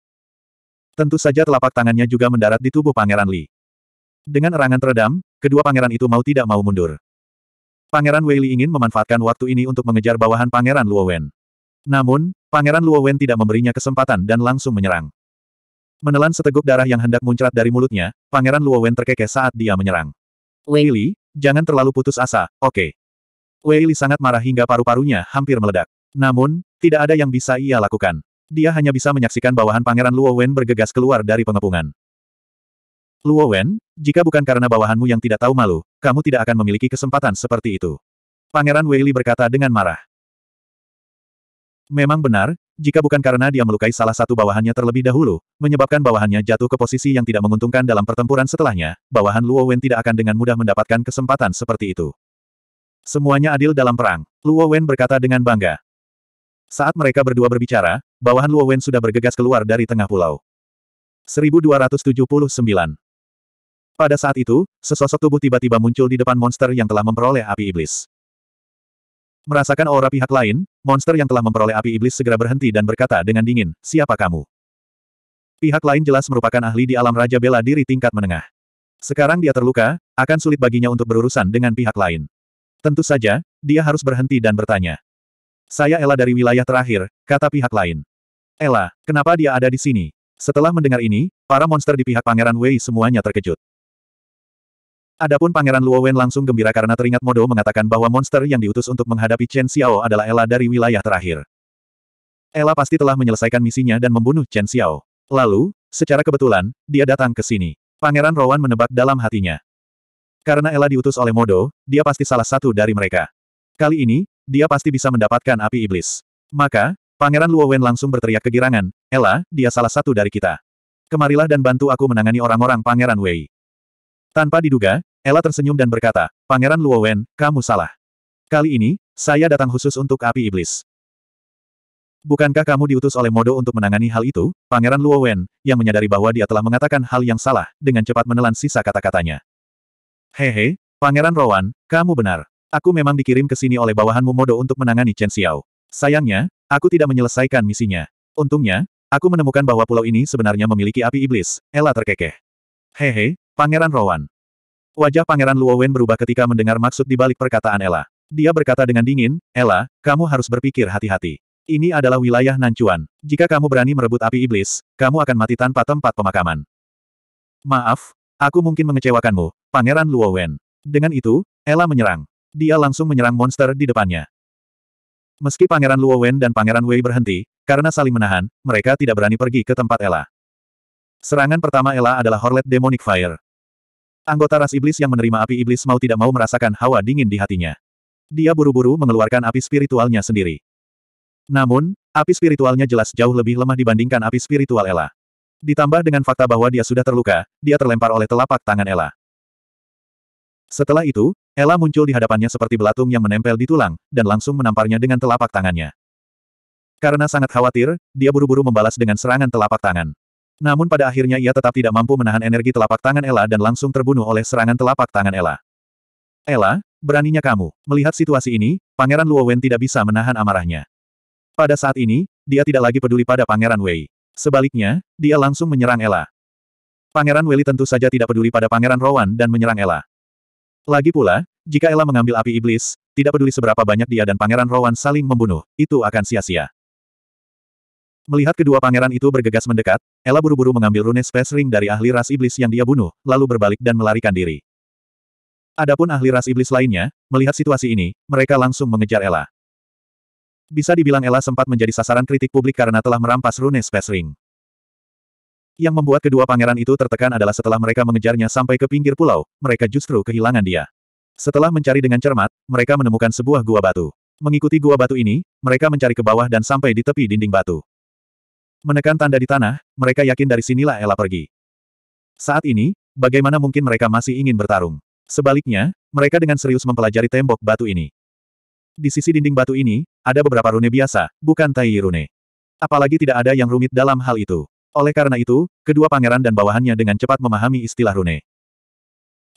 Tentu saja telapak tangannya juga mendarat di tubuh Pangeran Li. Dengan erangan teredam, kedua pangeran itu mau tidak mau mundur. Pangeran Weili ingin memanfaatkan waktu ini untuk mengejar bawahan Pangeran Luo Wen. Namun, Pangeran Luo Wen tidak memberinya kesempatan dan langsung menyerang. Menelan seteguk darah yang hendak muncrat dari mulutnya, Pangeran Luo Wen terkekeh saat dia menyerang. Wei jangan terlalu putus asa, oke. Okay. Wei sangat marah hingga paru-parunya hampir meledak. Namun, tidak ada yang bisa ia lakukan. Dia hanya bisa menyaksikan bawahan Pangeran Luo Wen bergegas keluar dari pengepungan. Luo Wen, jika bukan karena bawahanmu yang tidak tahu malu, kamu tidak akan memiliki kesempatan seperti itu. Pangeran Wei berkata dengan marah. Memang benar, jika bukan karena dia melukai salah satu bawahannya terlebih dahulu, menyebabkan bawahannya jatuh ke posisi yang tidak menguntungkan dalam pertempuran setelahnya, bawahan Luo Wen tidak akan dengan mudah mendapatkan kesempatan seperti itu. Semuanya adil dalam perang, Luo Wen berkata dengan bangga. Saat mereka berdua berbicara, bawahan Luo Wen sudah bergegas keluar dari tengah pulau. 1279 Pada saat itu, sesosok tubuh tiba-tiba muncul di depan monster yang telah memperoleh api iblis. Merasakan aura pihak lain, Monster yang telah memperoleh api iblis segera berhenti dan berkata dengan dingin, siapa kamu? Pihak lain jelas merupakan ahli di alam Raja Bela Diri tingkat menengah. Sekarang dia terluka, akan sulit baginya untuk berurusan dengan pihak lain. Tentu saja, dia harus berhenti dan bertanya. Saya Ella dari wilayah terakhir, kata pihak lain. Ella, kenapa dia ada di sini? Setelah mendengar ini, para monster di pihak Pangeran Wei semuanya terkejut. Adapun Pangeran Luo Wen langsung gembira karena teringat Modo mengatakan bahwa monster yang diutus untuk menghadapi Chen Xiao adalah Ella dari wilayah terakhir. Ella pasti telah menyelesaikan misinya dan membunuh Chen Xiao. Lalu, secara kebetulan, dia datang ke sini. Pangeran Rowan menebak dalam hatinya. Karena Ella diutus oleh Modo, dia pasti salah satu dari mereka. Kali ini, dia pasti bisa mendapatkan api iblis. Maka, Pangeran Luo Wen langsung berteriak kegirangan, Ella, dia salah satu dari kita. Kemarilah dan bantu aku menangani orang-orang Pangeran Wei. Tanpa diduga, Ella tersenyum dan berkata, Pangeran Luo Wen, kamu salah. Kali ini, saya datang khusus untuk api iblis. Bukankah kamu diutus oleh Modo untuk menangani hal itu? Pangeran Luo Wen, yang menyadari bahwa dia telah mengatakan hal yang salah, dengan cepat menelan sisa kata-katanya. Hehe, Pangeran Rowan, kamu benar. Aku memang dikirim ke sini oleh bawahanmu Modo untuk menangani Chen Xiao. Sayangnya, aku tidak menyelesaikan misinya. Untungnya, aku menemukan bahwa pulau ini sebenarnya memiliki api iblis. Ella terkekeh. Hehe, Pangeran Rowan. Wajah Pangeran Luo Wen berubah ketika mendengar maksud di balik perkataan Ella. Dia berkata dengan dingin, Ella, kamu harus berpikir hati-hati. Ini adalah wilayah Nancuan. Jika kamu berani merebut api iblis, kamu akan mati tanpa tempat pemakaman. Maaf, aku mungkin mengecewakanmu, Pangeran Luo Wen. Dengan itu, Ella menyerang. Dia langsung menyerang monster di depannya. Meski Pangeran Luo Wen dan Pangeran Wei berhenti, karena saling menahan, mereka tidak berani pergi ke tempat Ella. Serangan pertama Ella adalah Horlet Demonic Fire. Anggota ras iblis yang menerima api iblis mau tidak mau merasakan hawa dingin di hatinya. Dia buru-buru mengeluarkan api spiritualnya sendiri. Namun, api spiritualnya jelas jauh lebih lemah dibandingkan api spiritual Ella. Ditambah dengan fakta bahwa dia sudah terluka, dia terlempar oleh telapak tangan Ella. Setelah itu, Ella muncul di hadapannya seperti belatung yang menempel di tulang, dan langsung menamparnya dengan telapak tangannya. Karena sangat khawatir, dia buru-buru membalas dengan serangan telapak tangan. Namun pada akhirnya ia tetap tidak mampu menahan energi telapak tangan Ella dan langsung terbunuh oleh serangan telapak tangan Ella. Ella, beraninya kamu. Melihat situasi ini, Pangeran Luo Wen tidak bisa menahan amarahnya. Pada saat ini, dia tidak lagi peduli pada Pangeran Wei. Sebaliknya, dia langsung menyerang Ella. Pangeran Wei tentu saja tidak peduli pada Pangeran Rowan dan menyerang Ella. Lagi pula, jika Ella mengambil api iblis, tidak peduli seberapa banyak dia dan Pangeran Rowan saling membunuh, itu akan sia-sia. Melihat kedua pangeran itu bergegas mendekat, Ella buru-buru mengambil rune Space Ring dari ahli ras iblis yang dia bunuh, lalu berbalik dan melarikan diri. Adapun ahli ras iblis lainnya, melihat situasi ini, mereka langsung mengejar Ella. Bisa dibilang Ella sempat menjadi sasaran kritik publik karena telah merampas rune Space Ring. Yang membuat kedua pangeran itu tertekan adalah setelah mereka mengejarnya sampai ke pinggir pulau, mereka justru kehilangan dia. Setelah mencari dengan cermat, mereka menemukan sebuah gua batu. Mengikuti gua batu ini, mereka mencari ke bawah dan sampai di tepi dinding batu. Menekan tanda di tanah, mereka yakin dari sinilah Ella pergi. Saat ini, bagaimana mungkin mereka masih ingin bertarung? Sebaliknya, mereka dengan serius mempelajari tembok batu ini. Di sisi dinding batu ini, ada beberapa rune biasa, bukan tai rune. Apalagi tidak ada yang rumit dalam hal itu. Oleh karena itu, kedua pangeran dan bawahannya dengan cepat memahami istilah rune.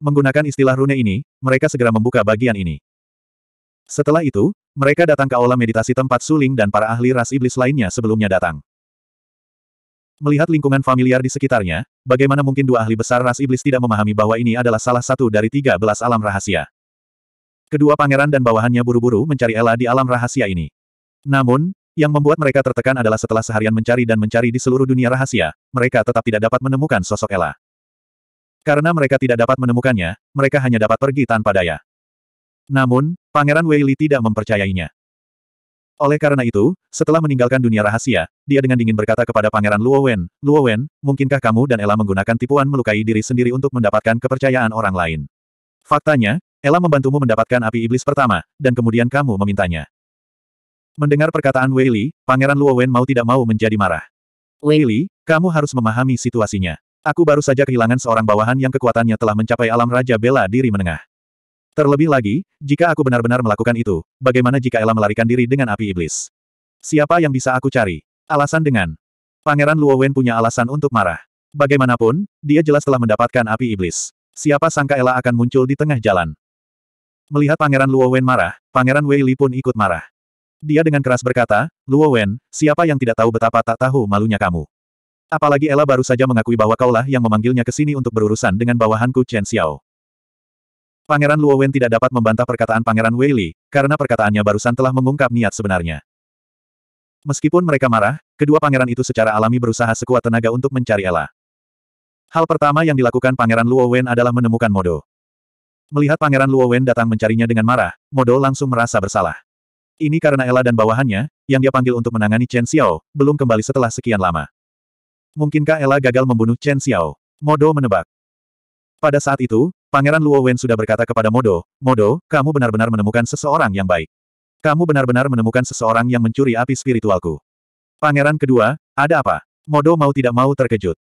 Menggunakan istilah rune ini, mereka segera membuka bagian ini. Setelah itu, mereka datang ke aula meditasi tempat suling dan para ahli ras iblis lainnya sebelumnya datang. Melihat lingkungan familiar di sekitarnya, bagaimana mungkin dua ahli besar ras iblis tidak memahami bahwa ini adalah salah satu dari tiga belas alam rahasia. Kedua pangeran dan bawahannya buru-buru mencari Ella di alam rahasia ini. Namun, yang membuat mereka tertekan adalah setelah seharian mencari dan mencari di seluruh dunia rahasia, mereka tetap tidak dapat menemukan sosok Ella. Karena mereka tidak dapat menemukannya, mereka hanya dapat pergi tanpa daya. Namun, Pangeran Weili tidak mempercayainya. Oleh karena itu, setelah meninggalkan dunia rahasia, dia dengan dingin berkata kepada Pangeran Luo Wen, Luo Wen, mungkinkah kamu dan Ella menggunakan tipuan melukai diri sendiri untuk mendapatkan kepercayaan orang lain? Faktanya, Ella membantumu mendapatkan api iblis pertama, dan kemudian kamu memintanya. Mendengar perkataan Wei Li, Pangeran Luo Wen mau tidak mau menjadi marah. Wei Li, kamu harus memahami situasinya. Aku baru saja kehilangan seorang bawahan yang kekuatannya telah mencapai alam Raja Bela Diri Menengah. Terlebih lagi, jika aku benar-benar melakukan itu, bagaimana jika Ella melarikan diri dengan api iblis? Siapa yang bisa aku cari? Alasan dengan Pangeran Luo Wen punya alasan untuk marah. Bagaimanapun, dia jelas telah mendapatkan api iblis. Siapa sangka Ella akan muncul di tengah jalan. Melihat Pangeran Luo Wen marah, Pangeran Wei Li pun ikut marah. Dia dengan keras berkata, Luo Wen, siapa yang tidak tahu betapa tak tahu malunya kamu? Apalagi Ella baru saja mengakui bahwa kaulah yang memanggilnya ke sini untuk berurusan dengan bawahanku Chen Xiao. Pangeran Luo Wen tidak dapat membantah perkataan Pangeran Wei Li, karena perkataannya barusan telah mengungkap niat sebenarnya. Meskipun mereka marah, kedua pangeran itu secara alami berusaha sekuat tenaga untuk mencari Ella. Hal pertama yang dilakukan Pangeran Luo Wen adalah menemukan Modo. Melihat Pangeran Luo Wen datang mencarinya dengan marah, Modo langsung merasa bersalah. Ini karena Ella dan bawahannya, yang dia panggil untuk menangani Chen Xiao, belum kembali setelah sekian lama. Mungkinkah Ella gagal membunuh Chen Xiao? Modo menebak. Pada saat itu, Pangeran Luo Wen sudah berkata kepada Modo, Modo, kamu benar-benar menemukan seseorang yang baik. Kamu benar-benar menemukan seseorang yang mencuri api spiritualku. Pangeran kedua, ada apa? Modo mau tidak mau terkejut.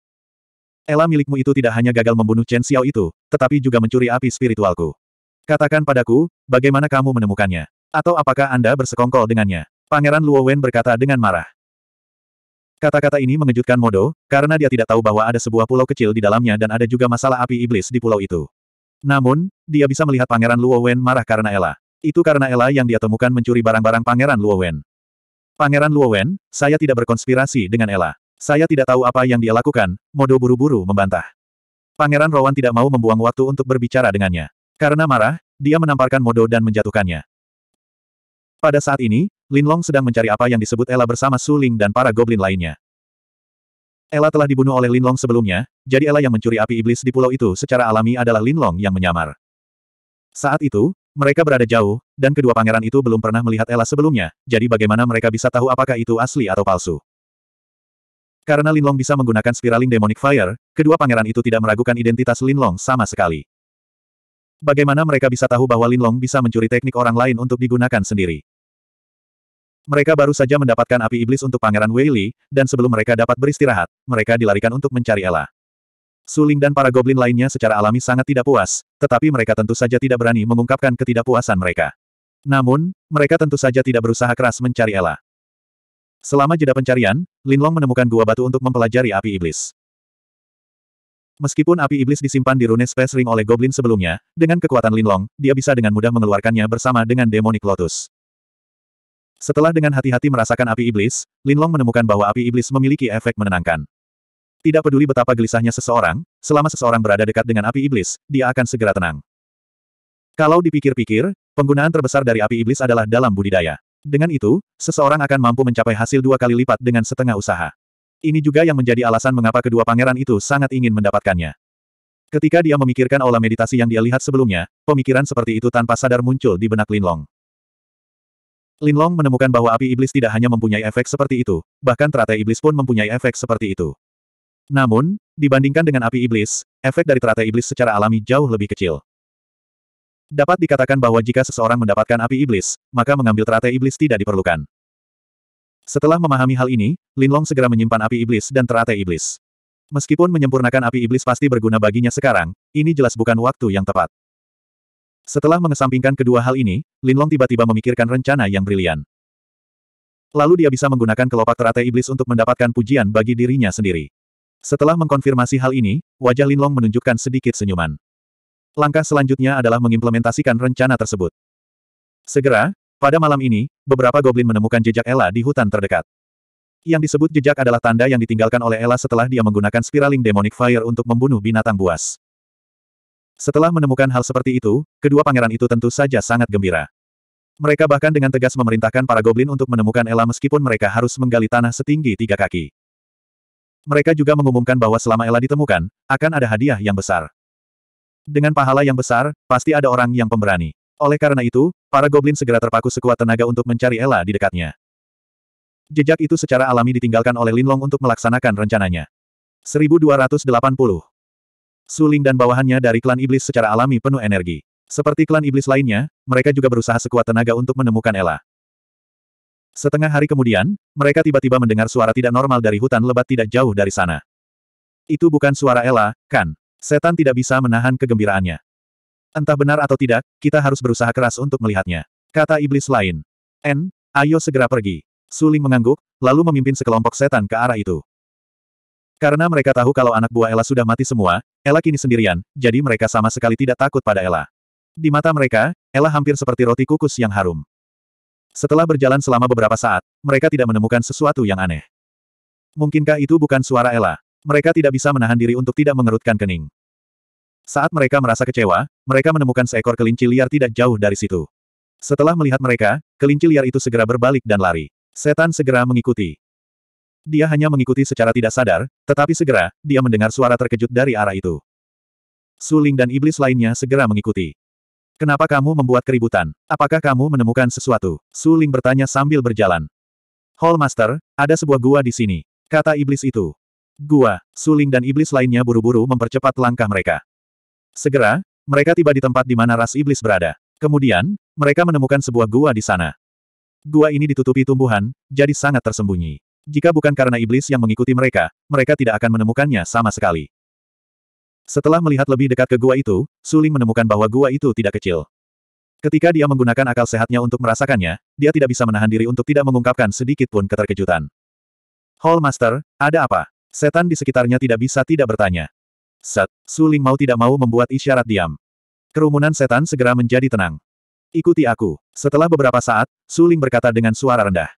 Ela milikmu itu tidak hanya gagal membunuh Chen Xiao itu, tetapi juga mencuri api spiritualku. Katakan padaku, bagaimana kamu menemukannya? Atau apakah Anda bersekongkol dengannya? Pangeran Luo Wen berkata dengan marah. Kata-kata ini mengejutkan Modo, karena dia tidak tahu bahwa ada sebuah pulau kecil di dalamnya dan ada juga masalah api iblis di pulau itu. Namun, dia bisa melihat Pangeran Luo Wen marah karena Ella. Itu karena Ella yang dia temukan mencuri barang-barang Pangeran Luo Wen. Pangeran Luo Wen, saya tidak berkonspirasi dengan Ella. Saya tidak tahu apa yang dia lakukan, Modo buru-buru membantah. Pangeran Rowan tidak mau membuang waktu untuk berbicara dengannya. Karena marah, dia menamparkan Modo dan menjatuhkannya. Pada saat ini, Linlong sedang mencari apa yang disebut Ella bersama Su Ling dan para goblin lainnya. Ella telah dibunuh oleh Linlong sebelumnya, jadi Ella yang mencuri api iblis di pulau itu secara alami adalah Linlong yang menyamar. Saat itu, mereka berada jauh, dan kedua pangeran itu belum pernah melihat Ella sebelumnya, jadi bagaimana mereka bisa tahu apakah itu asli atau palsu. Karena Linlong bisa menggunakan spiraling demonic fire, kedua pangeran itu tidak meragukan identitas Linlong sama sekali. Bagaimana mereka bisa tahu bahwa Linlong bisa mencuri teknik orang lain untuk digunakan sendiri? Mereka baru saja mendapatkan api iblis untuk Pangeran Wei Li, dan sebelum mereka dapat beristirahat, mereka dilarikan untuk mencari Ella. Suling dan para goblin lainnya secara alami sangat tidak puas, tetapi mereka tentu saja tidak berani mengungkapkan ketidakpuasan mereka. Namun, mereka tentu saja tidak berusaha keras mencari Ella. Selama jeda pencarian, Lin Long menemukan gua batu untuk mempelajari api iblis. Meskipun api iblis disimpan di rune Space Ring oleh Goblin sebelumnya, dengan kekuatan Lin Long, dia bisa dengan mudah mengeluarkannya bersama dengan Demonic Lotus. Setelah dengan hati-hati merasakan api iblis, Linlong menemukan bahwa api iblis memiliki efek menenangkan. Tidak peduli betapa gelisahnya seseorang, selama seseorang berada dekat dengan api iblis, dia akan segera tenang. Kalau dipikir-pikir, penggunaan terbesar dari api iblis adalah dalam budidaya. Dengan itu, seseorang akan mampu mencapai hasil dua kali lipat dengan setengah usaha. Ini juga yang menjadi alasan mengapa kedua pangeran itu sangat ingin mendapatkannya. Ketika dia memikirkan olah meditasi yang dia lihat sebelumnya, pemikiran seperti itu tanpa sadar muncul di benak Linlong. Linlong menemukan bahwa api iblis tidak hanya mempunyai efek seperti itu, bahkan teratai iblis pun mempunyai efek seperti itu. Namun, dibandingkan dengan api iblis, efek dari teratai iblis secara alami jauh lebih kecil. Dapat dikatakan bahwa jika seseorang mendapatkan api iblis, maka mengambil teratai iblis tidak diperlukan. Setelah memahami hal ini, Linlong segera menyimpan api iblis dan teratai iblis. Meskipun menyempurnakan api iblis pasti berguna baginya sekarang, ini jelas bukan waktu yang tepat. Setelah mengesampingkan kedua hal ini, Linlong tiba-tiba memikirkan rencana yang brilian. Lalu dia bisa menggunakan kelopak teratai iblis untuk mendapatkan pujian bagi dirinya sendiri. Setelah mengkonfirmasi hal ini, wajah Linlong menunjukkan sedikit senyuman. Langkah selanjutnya adalah mengimplementasikan rencana tersebut. Segera, pada malam ini, beberapa goblin menemukan jejak Ella di hutan terdekat. Yang disebut jejak adalah tanda yang ditinggalkan oleh Ella setelah dia menggunakan spiraling demonic fire untuk membunuh binatang buas. Setelah menemukan hal seperti itu, kedua pangeran itu tentu saja sangat gembira. Mereka bahkan dengan tegas memerintahkan para goblin untuk menemukan Ella meskipun mereka harus menggali tanah setinggi tiga kaki. Mereka juga mengumumkan bahwa selama Ella ditemukan, akan ada hadiah yang besar. Dengan pahala yang besar, pasti ada orang yang pemberani. Oleh karena itu, para goblin segera terpaku sekuat tenaga untuk mencari Ella di dekatnya. Jejak itu secara alami ditinggalkan oleh Linlong untuk melaksanakan rencananya. 1280 Suling dan bawahannya dari klan iblis secara alami penuh energi. Seperti klan iblis lainnya, mereka juga berusaha sekuat tenaga untuk menemukan Ella. Setengah hari kemudian, mereka tiba-tiba mendengar suara tidak normal dari hutan lebat tidak jauh dari sana. Itu bukan suara Ella, kan? Setan tidak bisa menahan kegembiraannya. Entah benar atau tidak, kita harus berusaha keras untuk melihatnya. Kata iblis lain. N, ayo segera pergi. Suling mengangguk, lalu memimpin sekelompok setan ke arah itu. Karena mereka tahu kalau anak buah Ella sudah mati semua, Ella kini sendirian, jadi mereka sama sekali tidak takut pada Ella. Di mata mereka, Ella hampir seperti roti kukus yang harum. Setelah berjalan selama beberapa saat, mereka tidak menemukan sesuatu yang aneh. Mungkinkah itu bukan suara Ella? Mereka tidak bisa menahan diri untuk tidak mengerutkan kening. Saat mereka merasa kecewa, mereka menemukan seekor kelinci liar tidak jauh dari situ. Setelah melihat mereka, kelinci liar itu segera berbalik dan lari. Setan segera mengikuti. Dia hanya mengikuti secara tidak sadar, tetapi segera, dia mendengar suara terkejut dari arah itu. Suling dan iblis lainnya segera mengikuti. Kenapa kamu membuat keributan? Apakah kamu menemukan sesuatu? Suling bertanya sambil berjalan. Hallmaster, ada sebuah gua di sini. Kata iblis itu. Gua, Suling dan iblis lainnya buru-buru mempercepat langkah mereka. Segera, mereka tiba di tempat di mana ras iblis berada. Kemudian, mereka menemukan sebuah gua di sana. Gua ini ditutupi tumbuhan, jadi sangat tersembunyi. Jika bukan karena iblis yang mengikuti mereka, mereka tidak akan menemukannya sama sekali. Setelah melihat lebih dekat ke gua itu, Suling menemukan bahwa gua itu tidak kecil. Ketika dia menggunakan akal sehatnya untuk merasakannya, dia tidak bisa menahan diri untuk tidak mengungkapkan sedikit pun keterkejutan. Hall Master, ada apa? Setan di sekitarnya tidak bisa tidak bertanya. Set, Suling mau tidak mau membuat isyarat diam. Kerumunan setan segera menjadi tenang. Ikuti aku. Setelah beberapa saat, Suling berkata dengan suara rendah.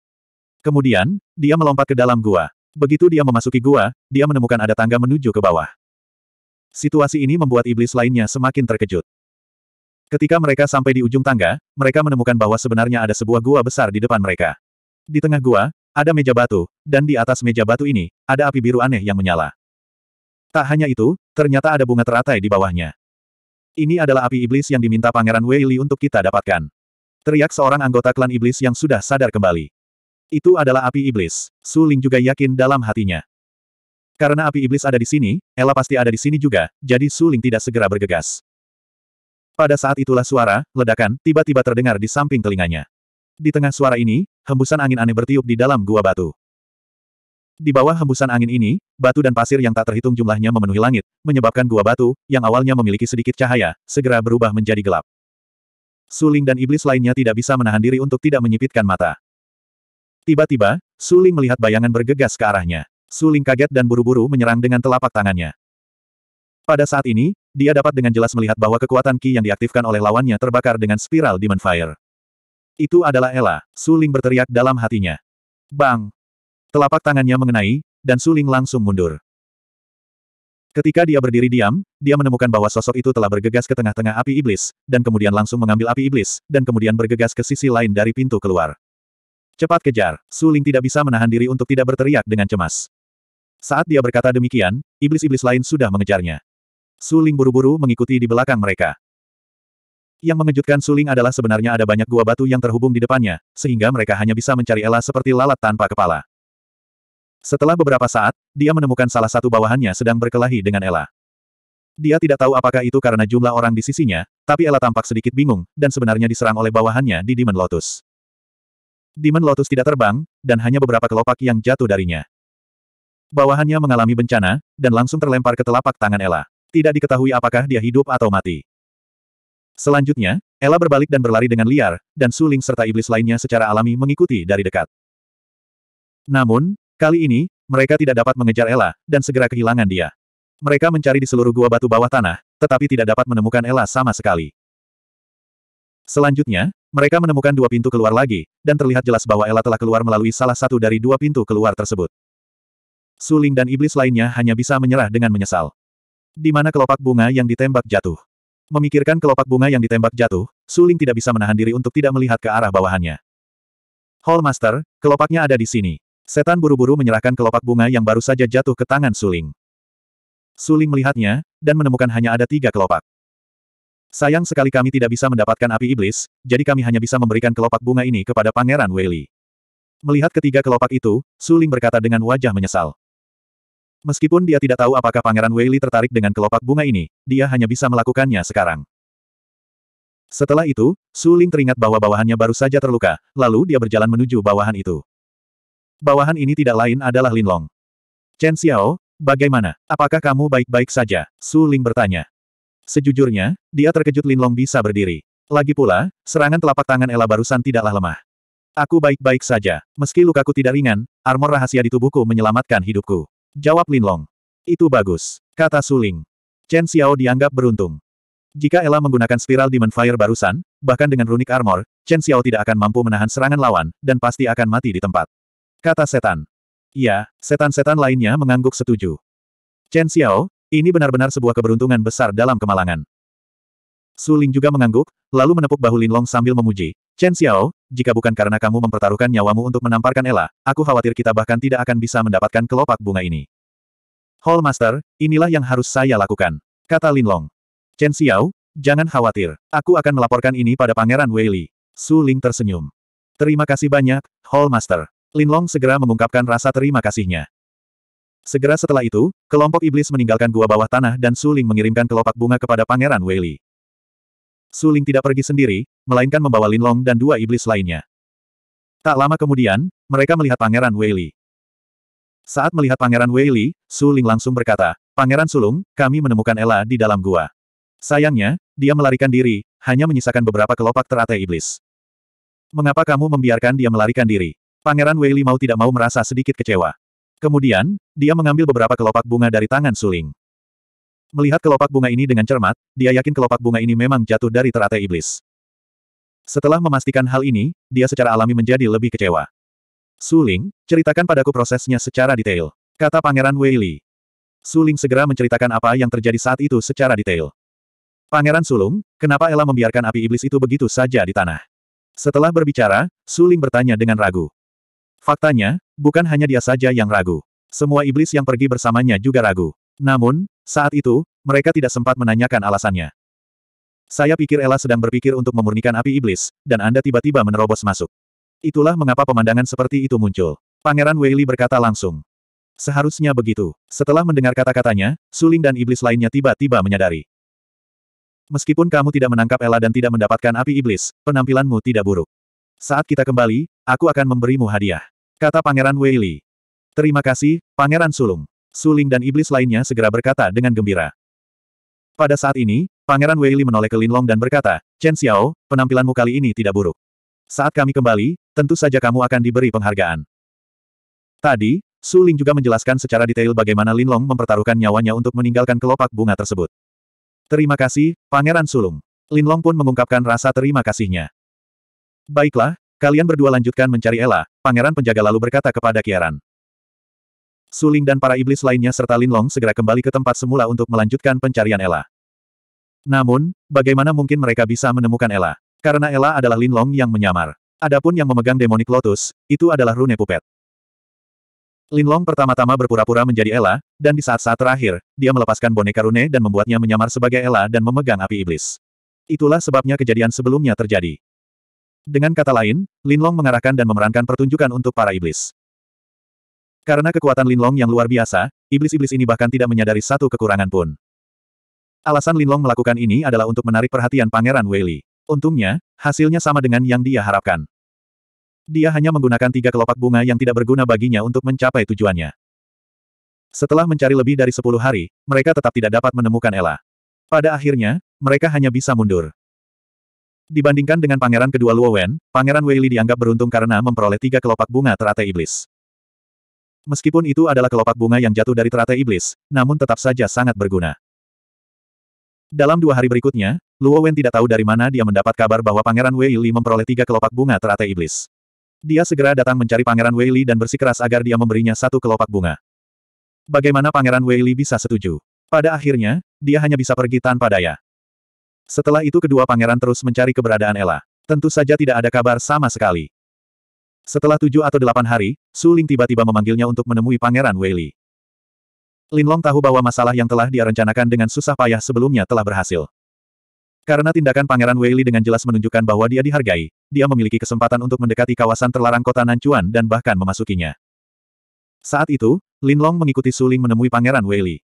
Kemudian, dia melompat ke dalam gua. Begitu dia memasuki gua, dia menemukan ada tangga menuju ke bawah. Situasi ini membuat iblis lainnya semakin terkejut. Ketika mereka sampai di ujung tangga, mereka menemukan bahwa sebenarnya ada sebuah gua besar di depan mereka. Di tengah gua, ada meja batu, dan di atas meja batu ini, ada api biru aneh yang menyala. Tak hanya itu, ternyata ada bunga teratai di bawahnya. Ini adalah api iblis yang diminta Pangeran Wei Li untuk kita dapatkan. Teriak seorang anggota klan iblis yang sudah sadar kembali. Itu adalah api iblis. Su Ling juga yakin dalam hatinya. Karena api iblis ada di sini, Ella pasti ada di sini juga, jadi Su Ling tidak segera bergegas. Pada saat itulah suara, ledakan, tiba-tiba terdengar di samping telinganya. Di tengah suara ini, hembusan angin aneh bertiup di dalam gua batu. Di bawah hembusan angin ini, batu dan pasir yang tak terhitung jumlahnya memenuhi langit, menyebabkan gua batu, yang awalnya memiliki sedikit cahaya, segera berubah menjadi gelap. Suling dan iblis lainnya tidak bisa menahan diri untuk tidak menyipitkan mata. Tiba-tiba, Suling melihat bayangan bergegas ke arahnya. Suling kaget dan buru-buru menyerang dengan telapak tangannya. Pada saat ini, dia dapat dengan jelas melihat bahwa kekuatan Ki yang diaktifkan oleh lawannya terbakar dengan spiral Demon Fire. Itu adalah Ella, Suling berteriak dalam hatinya. Bang! Telapak tangannya mengenai, dan Suling langsung mundur. Ketika dia berdiri diam, dia menemukan bahwa sosok itu telah bergegas ke tengah-tengah api iblis, dan kemudian langsung mengambil api iblis, dan kemudian bergegas ke sisi lain dari pintu keluar. Cepat kejar, Suling tidak bisa menahan diri untuk tidak berteriak dengan cemas. Saat dia berkata demikian, iblis-iblis lain sudah mengejarnya. Suling buru-buru mengikuti di belakang mereka. Yang mengejutkan Suling adalah sebenarnya ada banyak gua batu yang terhubung di depannya, sehingga mereka hanya bisa mencari Ella seperti lalat tanpa kepala. Setelah beberapa saat, dia menemukan salah satu bawahannya sedang berkelahi dengan Ella. Dia tidak tahu apakah itu karena jumlah orang di sisinya, tapi Ella tampak sedikit bingung, dan sebenarnya diserang oleh bawahannya di Demon Lotus. Demon Lotus tidak terbang, dan hanya beberapa kelopak yang jatuh darinya. Bawahannya mengalami bencana, dan langsung terlempar ke telapak tangan Ella. Tidak diketahui apakah dia hidup atau mati. Selanjutnya, Ella berbalik dan berlari dengan liar, dan suling serta iblis lainnya secara alami mengikuti dari dekat. Namun, kali ini, mereka tidak dapat mengejar Ella, dan segera kehilangan dia. Mereka mencari di seluruh gua batu bawah tanah, tetapi tidak dapat menemukan Ella sama sekali. Selanjutnya, mereka menemukan dua pintu keluar lagi, dan terlihat jelas bahwa Ella telah keluar melalui salah satu dari dua pintu keluar tersebut. Suling dan iblis lainnya hanya bisa menyerah dengan menyesal. Di mana kelopak bunga yang ditembak jatuh? Memikirkan kelopak bunga yang ditembak jatuh, Suling tidak bisa menahan diri untuk tidak melihat ke arah bawahannya. Hallmaster, kelopaknya ada di sini. Setan buru-buru menyerahkan kelopak bunga yang baru saja jatuh ke tangan Suling. Suling melihatnya, dan menemukan hanya ada tiga kelopak. Sayang sekali kami tidak bisa mendapatkan api iblis, jadi kami hanya bisa memberikan kelopak bunga ini kepada Pangeran Weili. Melihat ketiga kelopak itu, Suling berkata dengan wajah menyesal. Meskipun dia tidak tahu apakah Pangeran Weili tertarik dengan kelopak bunga ini, dia hanya bisa melakukannya sekarang. Setelah itu, Suling teringat bahwa bawahannya baru saja terluka, lalu dia berjalan menuju bawahan itu. Bawahan ini tidak lain adalah Linlong. Chen Xiao, bagaimana? Apakah kamu baik-baik saja? Suling bertanya. Sejujurnya, dia terkejut Lin Long bisa berdiri. Lagi pula, serangan telapak tangan Ella barusan tidaklah lemah. Aku baik-baik saja. Meski lukaku tidak ringan, armor rahasia di tubuhku menyelamatkan hidupku. Jawab Lin Long. Itu bagus. Kata Suling. Chen Xiao dianggap beruntung. Jika Ella menggunakan spiral Demon Fire barusan, bahkan dengan runik armor, Chen Xiao tidak akan mampu menahan serangan lawan, dan pasti akan mati di tempat. Kata setan. Iya, setan-setan lainnya mengangguk setuju. Chen Xiao, ini benar-benar sebuah keberuntungan besar dalam kemalangan. Su Ling juga mengangguk, lalu menepuk bahu Linlong sambil memuji. Chen Xiao, jika bukan karena kamu mempertaruhkan nyawamu untuk menamparkan Ella, aku khawatir kita bahkan tidak akan bisa mendapatkan kelopak bunga ini. Hall Master, inilah yang harus saya lakukan. Kata Linlong. Chen Xiao, jangan khawatir. Aku akan melaporkan ini pada Pangeran Wei Li. Su Ling tersenyum. Terima kasih banyak, Hall Master. Linlong segera mengungkapkan rasa terima kasihnya. Segera setelah itu, kelompok iblis meninggalkan gua bawah tanah dan Suling mengirimkan kelopak bunga kepada Pangeran Weili. Suling tidak pergi sendiri, melainkan membawa Linlong dan dua iblis lainnya. Tak lama kemudian, mereka melihat Pangeran Weili. Saat melihat Pangeran Weili, Suling langsung berkata, Pangeran Sulung, kami menemukan Ella di dalam gua. Sayangnya, dia melarikan diri, hanya menyisakan beberapa kelopak teratai iblis. Mengapa kamu membiarkan dia melarikan diri? Pangeran Weili mau tidak mau merasa sedikit kecewa. Kemudian, dia mengambil beberapa kelopak bunga dari tangan Suling. Melihat kelopak bunga ini dengan cermat, dia yakin kelopak bunga ini memang jatuh dari teratai iblis. Setelah memastikan hal ini, dia secara alami menjadi lebih kecewa. Suling, ceritakan padaku prosesnya secara detail. Kata Pangeran Wei Li. Suling segera menceritakan apa yang terjadi saat itu secara detail. Pangeran Sulung, kenapa Ella membiarkan api iblis itu begitu saja di tanah? Setelah berbicara, Suling bertanya dengan ragu. Faktanya, Bukan hanya dia saja yang ragu. Semua iblis yang pergi bersamanya juga ragu. Namun, saat itu, mereka tidak sempat menanyakan alasannya. Saya pikir Ella sedang berpikir untuk memurnikan api iblis, dan Anda tiba-tiba menerobos masuk. Itulah mengapa pemandangan seperti itu muncul. Pangeran Weili berkata langsung. Seharusnya begitu. Setelah mendengar kata-katanya, suling dan iblis lainnya tiba-tiba menyadari. Meskipun kamu tidak menangkap Ella dan tidak mendapatkan api iblis, penampilanmu tidak buruk. Saat kita kembali, aku akan memberimu hadiah kata Pangeran Wei Li. Terima kasih, Pangeran Sulung. Suling dan iblis lainnya segera berkata dengan gembira. Pada saat ini, Pangeran Wei Li menoleh ke Linlong dan berkata, Chen Xiao, penampilanmu kali ini tidak buruk. Saat kami kembali, tentu saja kamu akan diberi penghargaan. Tadi, Su Ling juga menjelaskan secara detail bagaimana Linlong mempertaruhkan nyawanya untuk meninggalkan kelopak bunga tersebut. Terima kasih, Pangeran Sulung. Linlong pun mengungkapkan rasa terima kasihnya. Baiklah, Kalian berdua lanjutkan mencari Ella, pangeran penjaga lalu berkata kepada Kiaran. Suling dan para iblis lainnya serta Linlong segera kembali ke tempat semula untuk melanjutkan pencarian Ella. Namun, bagaimana mungkin mereka bisa menemukan Ella? Karena Ella adalah Linlong yang menyamar. Adapun yang memegang demonic lotus, itu adalah Rune Pupet. Linlong pertama-tama berpura-pura menjadi Ella, dan di saat-saat terakhir, dia melepaskan boneka Rune dan membuatnya menyamar sebagai Ella dan memegang api iblis. Itulah sebabnya kejadian sebelumnya terjadi. Dengan kata lain, Linlong mengarahkan dan memerankan pertunjukan untuk para iblis. Karena kekuatan Linlong yang luar biasa, iblis-iblis ini bahkan tidak menyadari satu kekurangan pun. Alasan Linlong melakukan ini adalah untuk menarik perhatian Pangeran Weili. Untungnya, hasilnya sama dengan yang dia harapkan. Dia hanya menggunakan tiga kelopak bunga yang tidak berguna baginya untuk mencapai tujuannya. Setelah mencari lebih dari sepuluh hari, mereka tetap tidak dapat menemukan Ella. Pada akhirnya, mereka hanya bisa mundur. Dibandingkan dengan pangeran kedua Luo Wen, pangeran Wei Li dianggap beruntung karena memperoleh tiga kelopak bunga teratai iblis. Meskipun itu adalah kelopak bunga yang jatuh dari teratai iblis, namun tetap saja sangat berguna. Dalam dua hari berikutnya, Luo Wen tidak tahu dari mana dia mendapat kabar bahwa Pangeran Wei Li memperoleh tiga kelopak bunga teratai iblis. Dia segera datang mencari Pangeran Wei Li dan bersikeras agar dia memberinya satu kelopak bunga. Bagaimana Pangeran Wei Li bisa setuju? Pada akhirnya, dia hanya bisa pergi tanpa daya. Setelah itu kedua pangeran terus mencari keberadaan Ella. Tentu saja tidak ada kabar sama sekali. Setelah tujuh atau delapan hari, Su Ling tiba-tiba memanggilnya untuk menemui pangeran Lin Long tahu bahwa masalah yang telah dia rencanakan dengan susah payah sebelumnya telah berhasil. Karena tindakan Pangeran Weli dengan jelas menunjukkan bahwa dia dihargai, dia memiliki kesempatan untuk mendekati kawasan terlarang kota Nanchuan dan bahkan memasukinya. Saat itu, Lin Long mengikuti Suling menemui Pangeran Weli.